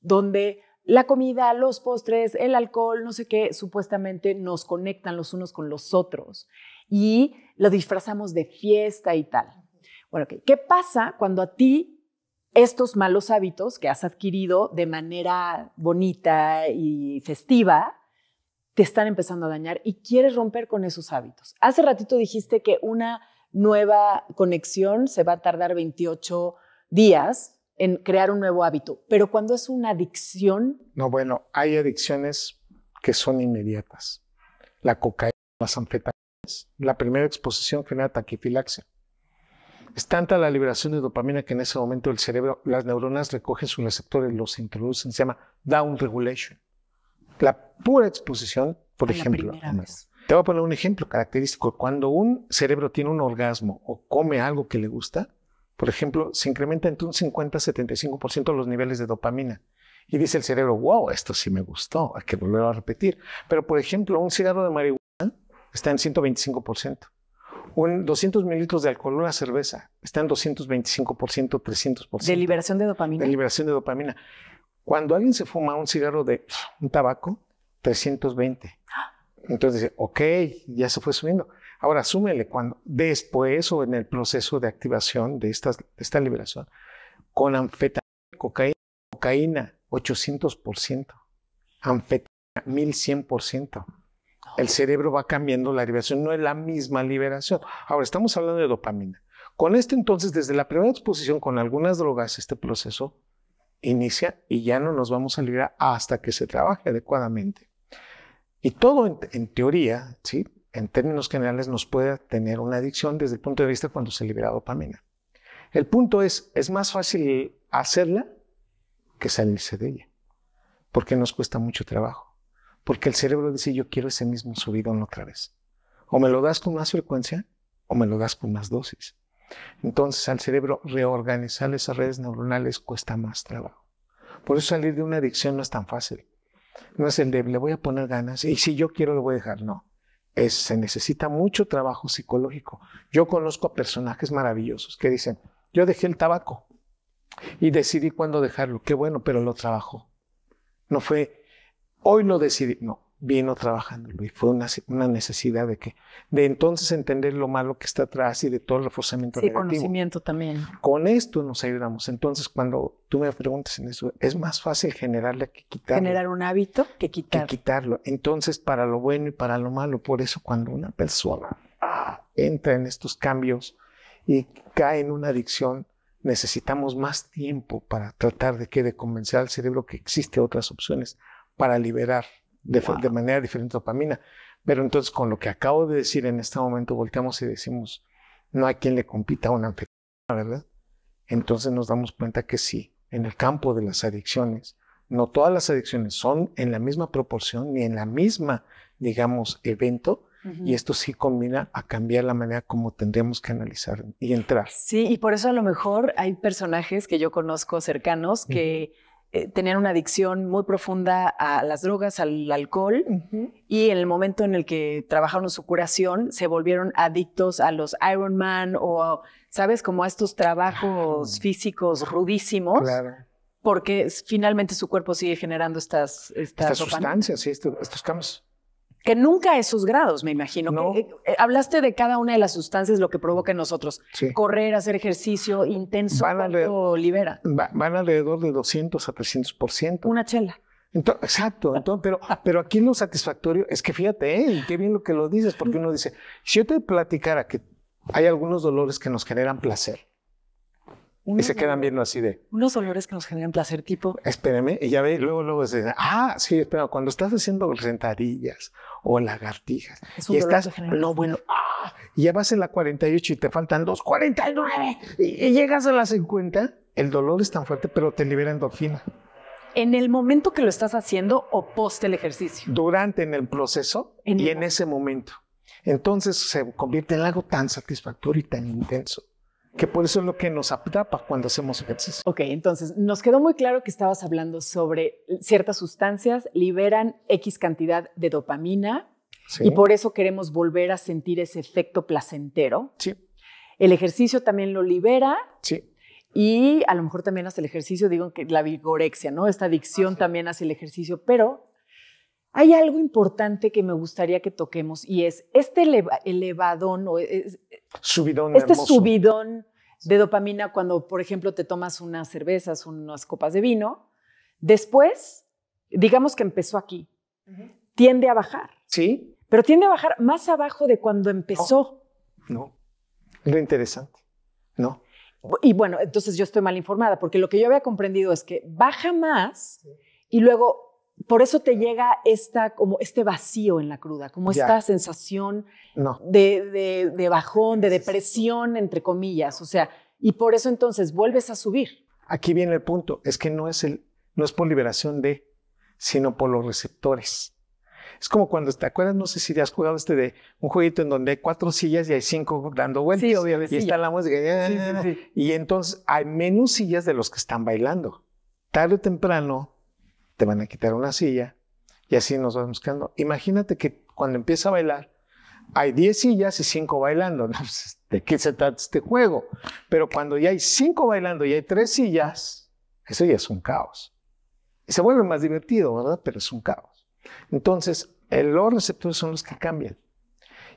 donde la comida, los postres, el alcohol, no sé qué, supuestamente nos conectan los unos con los otros y lo disfrazamos de fiesta y tal. Bueno, ¿qué pasa cuando a ti estos malos hábitos que has adquirido de manera bonita y festiva te están empezando a dañar y quieres romper con esos hábitos? Hace ratito dijiste que una nueva conexión se va a tardar 28 días en crear un nuevo hábito. Pero cuando es una adicción... No, bueno, hay adicciones que son inmediatas. La cocaína, las anfetaminas, la primera exposición genera taquifilaxia. Es tanta la liberación de dopamina que en ese momento el cerebro, las neuronas recogen sus receptores, los introducen, se llama down regulation. La pura exposición, por ejemplo, te voy a poner un ejemplo característico. Cuando un cerebro tiene un orgasmo o come algo que le gusta, por ejemplo, se incrementa entre un 50 a 75% los niveles de dopamina. Y dice el cerebro, wow, esto sí me gustó, hay que volverlo a repetir. Pero, por ejemplo, un cigarro de marihuana está en 125%. Un 200 mililitros de alcohol, una cerveza, está en 225%, 300%. De liberación de dopamina. De liberación de dopamina. Cuando alguien se fuma un cigarro de un tabaco, 320. ¡Ah! Entonces, dice, ok, ya se fue subiendo. Ahora, súmele cuando después o en el proceso de activación de, esta liberación, con anfetamina, cocaína, cocaína 800%, anfetamina 1100%. El cerebro va cambiando la liberación, no es la misma liberación. Ahora, estamos hablando de dopamina. Con esto entonces, desde la primera exposición con algunas drogas, este proceso inicia y ya no nos vamos a liberar hasta que se trabaje adecuadamente. Y todo en, teoría, ¿sí? en términos generales, nos puede tener una adicción desde el punto de vista cuando se libera dopamina. El punto es, es más fácil hacerla que salirse de ella, porque nos cuesta mucho trabajo, porque el cerebro dice, yo quiero ese mismo subidón otra vez. O me lo das con más frecuencia o me lo das con más dosis. Entonces al cerebro reorganizar esas redes neuronales cuesta más trabajo. Por eso salir de una adicción no es tan fácil no es el de le voy a poner ganas y si yo quiero lo voy a dejar, no. se necesita mucho trabajo psicológico. Yo conozco a personajes maravillosos que dicen, yo dejé el tabaco y decidí cuándo dejarlo. Qué bueno, pero lo trabajo No fue, hoy lo decidí. No, vino trabajando y fue una, necesidad de que de entonces entender lo malo que está atrás y de todo el reforzamiento sí, conocimiento también. Con esto nos ayudamos. Entonces, cuando tú me preguntas en eso, es más fácil generarle que quitar Generar un hábito que quitarlo. Que quitarlo. Entonces, para lo bueno y para lo malo, por eso cuando una persona entra en estos cambios y cae en una adicción, necesitamos más tiempo para tratar de que de convencer al cerebro que existe otras opciones para liberar de, manera diferente dopamina. Pero entonces con lo que acabo de decir en este momento volteamos y decimos, no hay quien le compita a una anfetamina, ¿verdad? Entonces nos damos cuenta que sí, en el campo de las adicciones, no todas las adicciones son en la misma proporción ni en la misma, digamos, evento, y esto sí combina a cambiar la manera como tendríamos que analizar y entrar. Sí, y por eso a lo mejor hay personajes que yo conozco cercanos que eh, tenían una adicción muy profunda a las drogas, al alcohol, y en el momento en el que trabajaron su curación, se volvieron adictos a los Iron Man o, ¿sabes? Como a estos trabajos ah. físicos rudísimos. Claro. Porque finalmente su cuerpo sigue generando estas, estas, sustancias estos, estos cambios que nunca esos grados, me imagino. Eh, eh, hablaste de cada una de las sustancias, lo que provoca en nosotros. Correr, hacer ejercicio intenso, libera? van alrededor de 200 a 300%. Una chela. exacto, pero, pero aquí lo satisfactorio es que fíjate, eh, qué bien lo que lo dices, porque uno dice, si yo te platicara que hay algunos dolores que nos generan placer, y se quedan viendo así de... Unos dolores que nos generan placer tipo... Espérame, y ya ve, luego, luego se dice, ah, sí, espera, cuando estás haciendo sentadillas o lagartijas, es y estás, no, bueno, ah, y ya vas en la 48 y te faltan dos 49 y, llegas a las 50, el dolor es tan fuerte, pero te libera endorfina. ¿En el momento que lo estás haciendo o post el ejercicio? Durante, en el proceso y en ese momento. Entonces se convierte en algo tan satisfactorio y tan intenso que por eso es lo que nos atrapa cuando hacemos ejercicio. Ok, entonces nos quedó muy claro que estabas hablando sobre ciertas sustancias liberan X cantidad de dopamina y por eso queremos volver a sentir ese efecto placentero. Sí. El ejercicio también lo libera. Sí. Y a lo mejor también hace el ejercicio, digo que la vigorexia, ¿no? Esta adicción también hace el ejercicio, pero hay algo importante que me gustaría que toquemos y es este elevadón o e, subidón este subidón de dopamina cuando, por ejemplo, te tomas unas cervezas, unas copas de vino. Después, digamos que empezó aquí, tiende a bajar. Sí. Pero tiende a bajar más abajo de cuando empezó. No. Lo interesante. No. Y bueno, entonces yo estoy mal informada porque lo que yo había comprendido es que baja más y luego por eso te llega esta, como este vacío en la cruda, como esta sensación de, de, bajón, de depresión, entre comillas. O sea, y por eso entonces vuelves a subir. Aquí viene el punto, es que no es, el, no es por liberación de, sino por los receptores. Es como cuando te acuerdas, no sé si te has jugado este de un jueguito en donde hay cuatro sillas y hay cinco dando vueltas. Sí, obviamente. y está la música. y entonces hay menos sillas de los que están bailando. Tarde o temprano te van a quitar una silla y así nos vamos quedando. Imagínate que cuando empieza a bailar, hay 10 sillas y 5 bailando. ¿no? Pues, ¿De qué se trata este juego? Pero cuando ya hay 5 bailando y hay 3 sillas, eso ya es un caos. Y se vuelve más divertido, ¿verdad? Pero es un caos. Entonces, los receptores son los que cambian.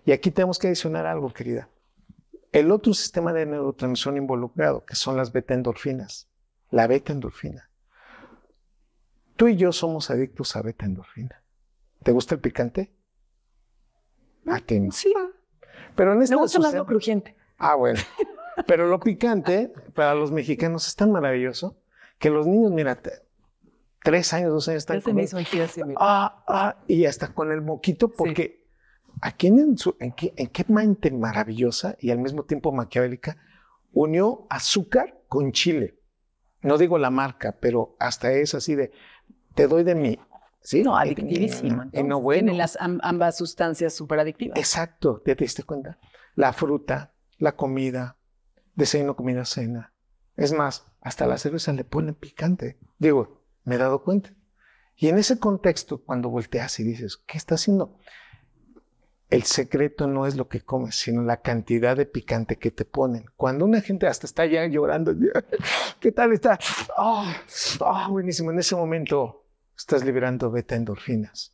Y aquí tenemos que adicionar algo, querida. El otro sistema de neurotransmisión involucrado, que son las beta endorfinas, la beta endorfina Tú y yo somos adictos a beta endorfina. ¿Te gusta el picante? A ah, ah, ti Sí. Pero en este Me gusta lo crujiente. Ah, bueno. Pero lo picante para los mexicanos es tan maravilloso que los niños, mira, tres años, dos años están. Ah, ah, y hasta con el moquito, porque aquí en, su, en, qué, en qué mente maravillosa y al mismo tiempo maquiavélica unió azúcar con chile. No digo la marca, pero hasta es así de te doy de mí. ¿Sí? No, adictivísimo. Entonces, no bueno. las, ambas sustancias súper adictivas. Exacto, ¿te diste cuenta? La fruta, la comida, desayuno, comida, cena. Es más, hasta la cerveza le ponen picante. Digo, me he dado cuenta. Y en ese contexto, cuando volteas y dices, ¿qué está haciendo? El secreto no es lo que comes, sino la cantidad de picante que te ponen. Cuando una gente hasta está ya llorando, ¿qué tal está? Ah, ¡Ah, buenísimo! En ese momento, estás liberando beta endorfinas.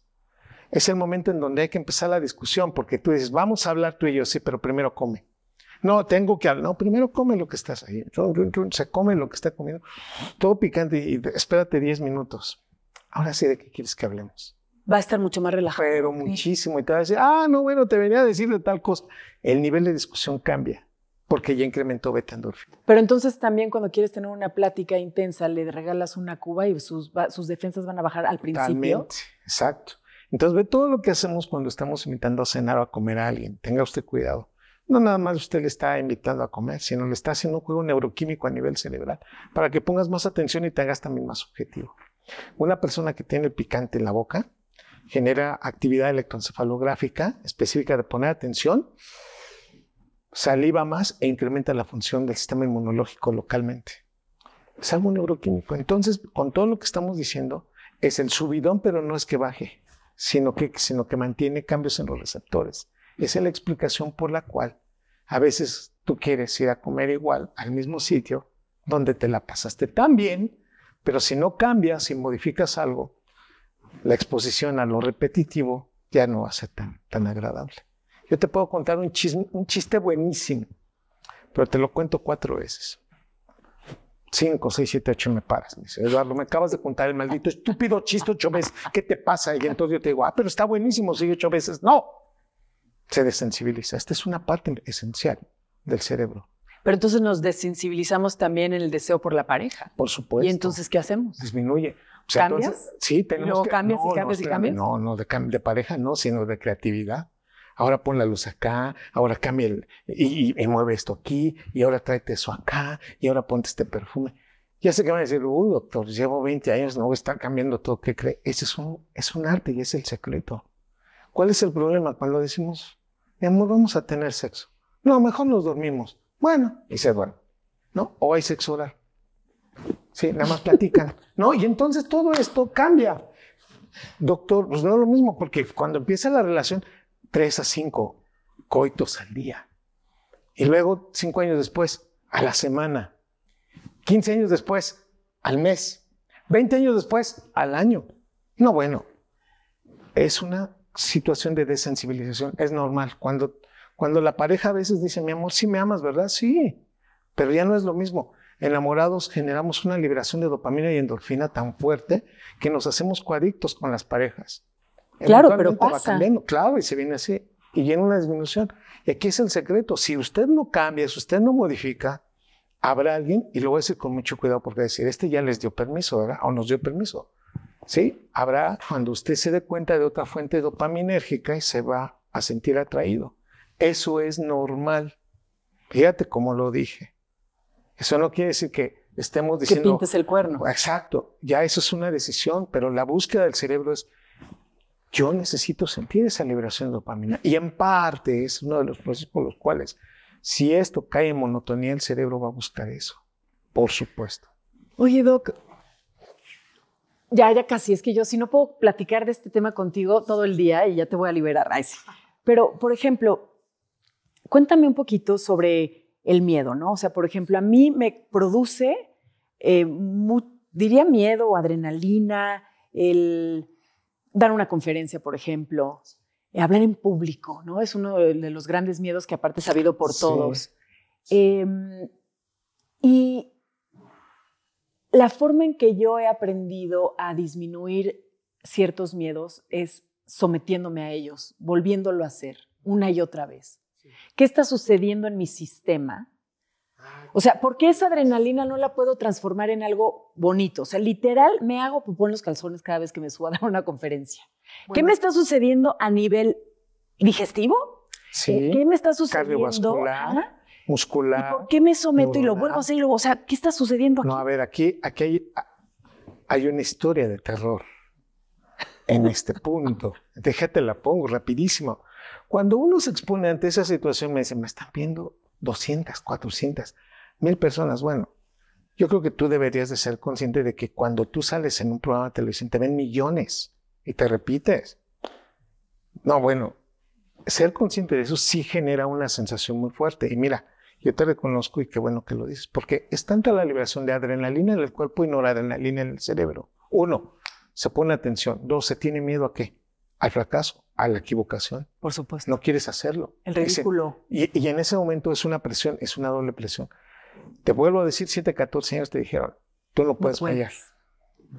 Es el momento en donde hay que empezar la discusión, porque tú dices, vamos a hablar tú y yo, sí, pero primero come. No, tengo que hablar. No, primero come lo que estás ahí. Se come lo que está comiendo. Todo picante y espérate 10 minutos. Ahora sí, ¿de qué quieres que hablemos? Va a estar mucho más relajado. Pero muchísimo. Y te va a decir, ah, no, bueno, te venía a decir de tal cosa. El nivel de discusión cambia porque ya incrementó beta Pero entonces también cuando quieres tener una plática intensa, le regalas una cuba y sus, defensas van a bajar al principio. Totalmente, exacto. Entonces ve todo lo que hacemos cuando estamos invitando a cenar o a comer a alguien. Tenga usted cuidado. No nada más usted le está invitando a comer, sino le está haciendo un juego neuroquímico a nivel cerebral para que pongas más atención y te hagas también más objetivo. Una persona que tiene el picante en la boca genera actividad electroencefalográfica específica de poner atención saliva más e incrementa la función del sistema inmunológico localmente. Es algo neuroquímico. Entonces, con todo lo que estamos diciendo, es el subidón, pero no es que baje, sino que, sino que mantiene cambios en los receptores. Esa es la explicación por la cual a veces tú quieres ir a comer igual al mismo sitio donde te la pasaste tan bien, pero si no cambias, si modificas algo, la exposición a lo repetitivo ya no va a ser tan, tan agradable. Yo te puedo contar un, chiste buenísimo, pero te lo cuento cuatro veces. Cinco, seis, siete, ocho, me paras. Me dice, Eduardo, me acabas de contar el maldito estúpido chiste ocho veces. ¿Qué te pasa? Y entonces yo te digo, ah, pero está buenísimo, sigue ocho veces. No, se desensibiliza. Esta es una parte esencial del cerebro. Pero entonces nos desensibilizamos también en el deseo por la pareja. Por supuesto. ¿Y entonces qué hacemos? Disminuye. ¿Cambias? sí, tenemos que, cambias no, y cambias y cambias? No, no, de pareja no, sino de creatividad ahora pon la luz acá, ahora cambia el, y, mueve esto aquí, y ahora tráete eso acá, y ahora ponte este perfume. Ya sé que van a decir, uy, doctor, llevo 20 años, no voy a estar cambiando todo. ¿Qué cree? Ese es un, es un arte y es el secreto. ¿Cuál es el problema cuando decimos, mi amor, vamos a tener sexo? No, mejor nos dormimos. Bueno, y se duerme. ¿No? O hay sexo oral. Sí, nada más platican. ¿No? Y entonces todo esto cambia. Doctor, pues no es lo mismo, porque cuando empieza la relación, tres a cinco coitos al día. Y luego, cinco años después, a la semana. 15 años después, al mes. 20 años después, al año. No, bueno, es una situación de desensibilización. Es normal. Cuando, cuando la pareja a veces dice, mi amor, sí me amas, ¿verdad? Sí, pero ya no es lo mismo. Enamorados generamos una liberación de dopamina y endorfina tan fuerte que nos hacemos coadictos con las parejas. Claro, pero pasa. Cambiando, claro, y se viene así, y viene una disminución. Y aquí es el secreto, si usted no cambia, si usted no modifica, habrá alguien, y lo voy a decir con mucho cuidado porque decir, este ya les dio permiso, ¿verdad? O nos dio permiso. ¿Sí? Habrá cuando usted se dé cuenta de otra fuente dopaminérgica y se va a sentir atraído. Eso es normal. Fíjate cómo lo dije. Eso no quiere decir que estemos diciendo... Que pintes el cuerno. Exacto. Ya eso es una decisión, pero la búsqueda del cerebro es yo necesito sentir esa liberación de dopamina. Y en parte es uno de los procesos por los cuales, si esto cae en monotonía, el cerebro va a buscar eso. Por supuesto. Oye, Doc, ya, ya casi. Es que yo, si no puedo platicar de este tema contigo todo el día y ya te voy a liberar. Pero, por ejemplo, cuéntame un poquito sobre el miedo, ¿no? O sea, por ejemplo, a mí me produce, eh, diría miedo adrenalina, el dar una conferencia, por ejemplo, eh, hablar en público, ¿no? Es uno de los grandes miedos que aparte ha habido por todos. Em, y la forma en que yo he aprendido a disminuir ciertos miedos es sometiéndome a ellos, volviéndolo a hacer una y otra vez. ¿Qué está sucediendo en mi sistema o sea, ¿por qué esa adrenalina no la puedo transformar en algo bonito? O sea, literal me hago popón los calzones cada vez que me subo a dar una conferencia. ¿Qué me está sucediendo a nivel digestivo? Sí, eh, ¿Qué me está sucediendo? Cardiovascular, muscular. ¿Por qué me someto y lo vuelvo a hacer? o sea, ¿qué está sucediendo aquí? No, a ver, aquí, aquí hay, hay una historia de terror en este punto. Déjate la pongo rapidísimo. Cuando uno se expone ante esa situación, me dice, me están viendo 200, 400, mil personas. Bueno, yo creo que tú deberías de ser consciente de que cuando tú sales en un programa de televisión te ven millones y te repites. No, bueno, ser consciente de eso sí genera una sensación muy fuerte. Y mira, yo te reconozco y qué bueno que lo dices, porque es tanta la liberación de adrenalina en el cuerpo y no adrenalina en el cerebro. Uno, se pone atención. Dos, se tiene miedo a qué? al fracaso, a la equivocación. Por supuesto. No quieres hacerlo. El ridículo. y, en ese momento es una presión, es una doble presión. Te vuelvo a decir, 7, 14 años te dijeron, tú no puedes, fallar.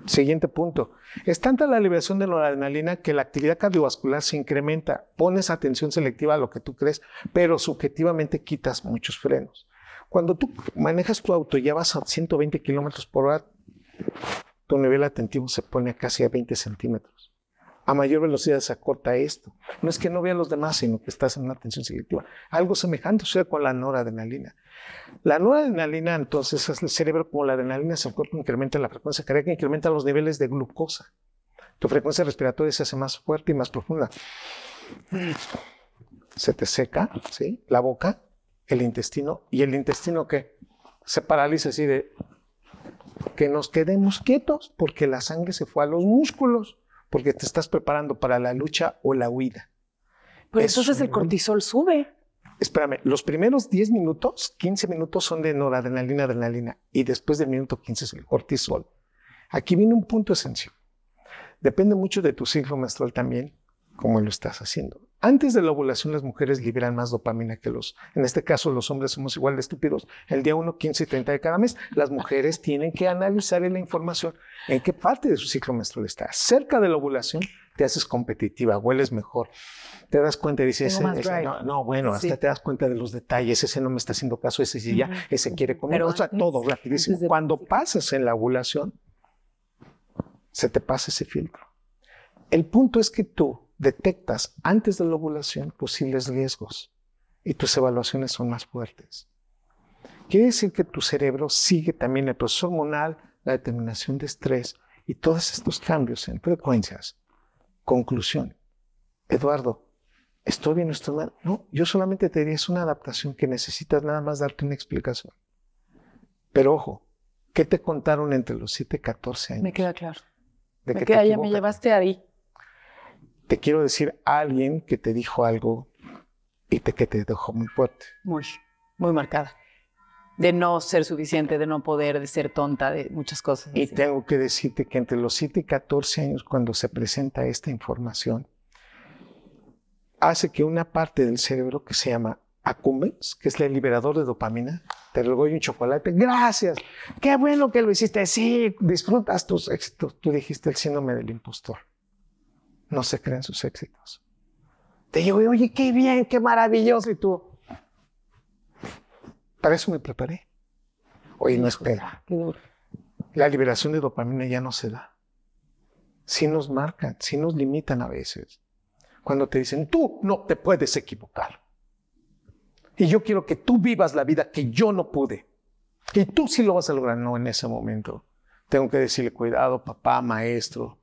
Siguiente punto. Es tanta la liberación de la adrenalina que la actividad cardiovascular se incrementa. Pones atención selectiva a lo que tú crees, pero subjetivamente quitas muchos frenos. Cuando tú manejas tu auto y ya vas a 120 kilómetros por hora, tu nivel atentivo se pone a casi a 20 centímetros a mayor velocidad se acorta esto. No es que no a los demás, sino que estás en una tensión selectiva. Algo semejante sucede con la noradrenalina. La noradrenalina, entonces, es el cerebro como la adrenalina, se acorta, incrementa la frecuencia cardíaca, incrementa los niveles de glucosa. Tu frecuencia respiratoria se hace más fuerte y más profunda. Se te seca, ¿sí? La boca, el intestino, y el intestino que se paraliza así de que nos quedemos quietos porque la sangre se fue a los músculos porque te estás preparando para la lucha o la huida. Pero es entonces el cortisol sube. Espérame, los primeros 10 minutos, 15 minutos son de noradrenalina, adrenalina, y después del minuto 15 es el cortisol. Aquí viene un punto esencial. Depende mucho de tu ciclo menstrual también, cómo lo estás haciendo. Antes de la ovulación las mujeres liberan más dopamina que los, en este caso los hombres somos igual de estúpidos, el día 1, 15 y 30 de cada mes, las mujeres tienen que analizar la información en qué parte de su ciclo menstrual está. Cerca de la ovulación te haces competitiva, hueles mejor, te das cuenta y dices, no, bueno, hasta te das cuenta de los detalles, ese no me está haciendo caso, ese sí ya, ese quiere comer, o sea, todo rapidísimo. Cuando pasas en la ovulación, se te pasa ese filtro. El punto es que tú detectas antes de la ovulación posibles riesgos y tus evaluaciones son más fuertes. Quiere decir que tu cerebro sigue también el proceso hormonal, la determinación de estrés y todos estos cambios en frecuencias. Conclusión. Eduardo, ¿estoy bien o estoy mal? No, yo solamente te diría es una adaptación que necesitas nada más darte una explicación. Pero ojo, ¿qué te contaron entre los 7 y 14 años? Me queda claro. De me ya me llevaste ahí te quiero decir a alguien que te dijo algo y te, que te dejó muy fuerte. Muy, muy marcada. De no ser suficiente, de no poder, de ser tonta, de muchas cosas. Y tengo que decirte que entre los 7 y 14 años, cuando se presenta esta información, hace que una parte del cerebro que se llama accumbens, que es el liberador de dopamina, te regó un chocolate, gracias, qué bueno que lo hiciste, sí, disfrutas tus éxitos. Tú dijiste el síndrome del impostor no se creen sus éxitos. Te digo, oye, qué bien, qué maravilloso. Y tú, para eso me preparé. Oye, no espera. La liberación de dopamina ya no se da. Sí nos marcan, sí nos limitan a veces. Cuando te dicen, tú no te puedes equivocar. Y yo quiero que tú vivas la vida que yo no pude. Y tú sí lo vas a lograr. No, en ese momento. Tengo que decirle, cuidado, papá, maestro,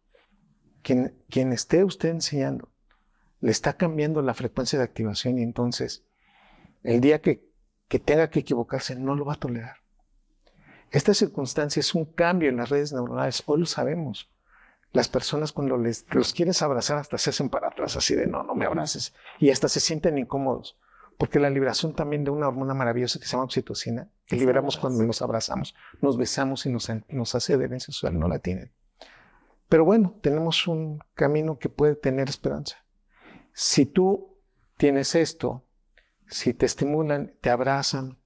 quien, esté usted enseñando, le está cambiando la frecuencia de activación y entonces el día que, tenga que equivocarse no lo va a tolerar. Esta circunstancia es un cambio en las redes neuronales, hoy lo sabemos. Las personas cuando les, los quieres abrazar hasta se hacen para atrás, así de no, no me abraces. Y hasta se sienten incómodos, porque la liberación también de una hormona maravillosa que se llama oxitocina, que liberamos cuando nos abrazamos, nos besamos y nos, nos hace adherencia sexual, no la tienen. Pero bueno, tenemos un camino que puede tener esperanza. Si tú tienes esto, si te estimulan, te abrazan,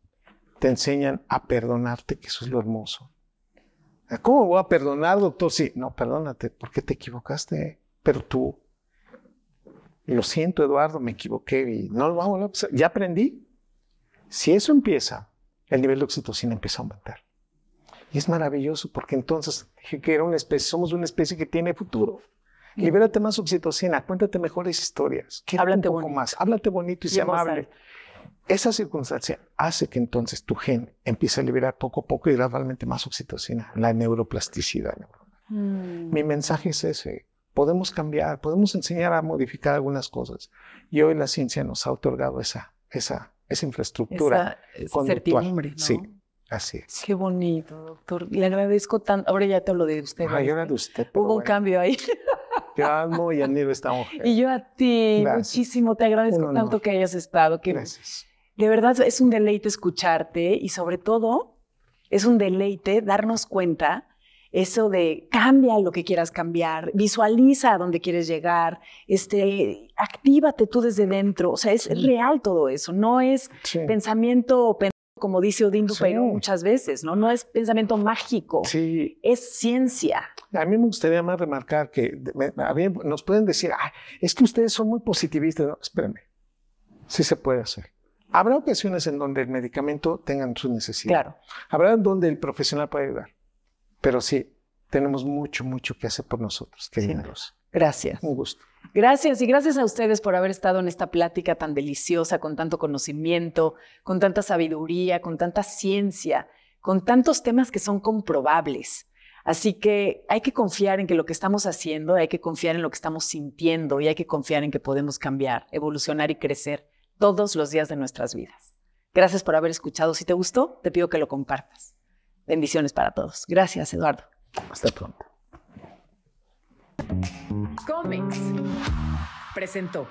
te enseñan a perdonarte, que eso es lo hermoso. Ah, ¿Cómo voy a perdonar, doctor? Sí, no, perdónate, porque te equivocaste, ¿eh? pero tú. Lo siento, Eduardo, me equivoqué y no lo vamos a Ya aprendí. Si eso empieza, el nivel de oxitocina empieza a aumentar. Y es maravilloso porque entonces que era una especie, somos una especie que tiene futuro. Libérate más oxitocina, cuéntate mejores historias, háblate un poco más, háblate bonito y, sea amable. Esa circunstancia hace que entonces tu gen empiece a liberar poco a poco y gradualmente más oxitocina, la neuroplasticidad. Mm. Mi mensaje es ese. Podemos cambiar, podemos enseñar a modificar algunas cosas. Y hoy la ciencia nos ha otorgado esa, esa, esa infraestructura. Esa, certidumbre. Sí, Así es. Qué bonito, doctor. Le agradezco tanto. Ahora ya te hablo de usted. Ay, este. ahora de usted. Hubo un cambio ahí. Te amo y admiro esta mujer. Y yo a ti, muchísimo. Te agradezco tanto que hayas estado. Gracias. De verdad es un deleite escucharte y sobre todo es un deleite darnos cuenta eso de cambia lo que quieras cambiar, visualiza a dónde quieres llegar, este, actívate tú desde dentro. O sea, es real todo eso, no es pensamiento o pensamiento como dice Odín Dupeiro muchas veces, ¿no? No es pensamiento mágico, es ciencia. A mí me gustaría más remarcar que nos pueden decir, es que ustedes son muy positivistas. No, espérenme, sí se puede hacer. Habrá ocasiones en donde el medicamento tenga su necesidad. Claro. Habrá en donde el profesional puede ayudar. Pero sí, tenemos mucho, mucho que hacer por nosotros, queridos. Gracias. Un gusto. Gracias y gracias a ustedes por haber estado en esta plática tan deliciosa, con tanto conocimiento, con tanta sabiduría, con tanta ciencia, con tantos temas que son comprobables. Así que hay que confiar en que lo que estamos haciendo, hay que confiar en lo que estamos sintiendo y hay que confiar en que podemos cambiar, evolucionar y crecer todos los días de nuestras vidas. Gracias por haber escuchado. Si te gustó, te pido que lo compartas. Bendiciones para todos. Gracias, Eduardo. Hasta pronto. Comics presentó.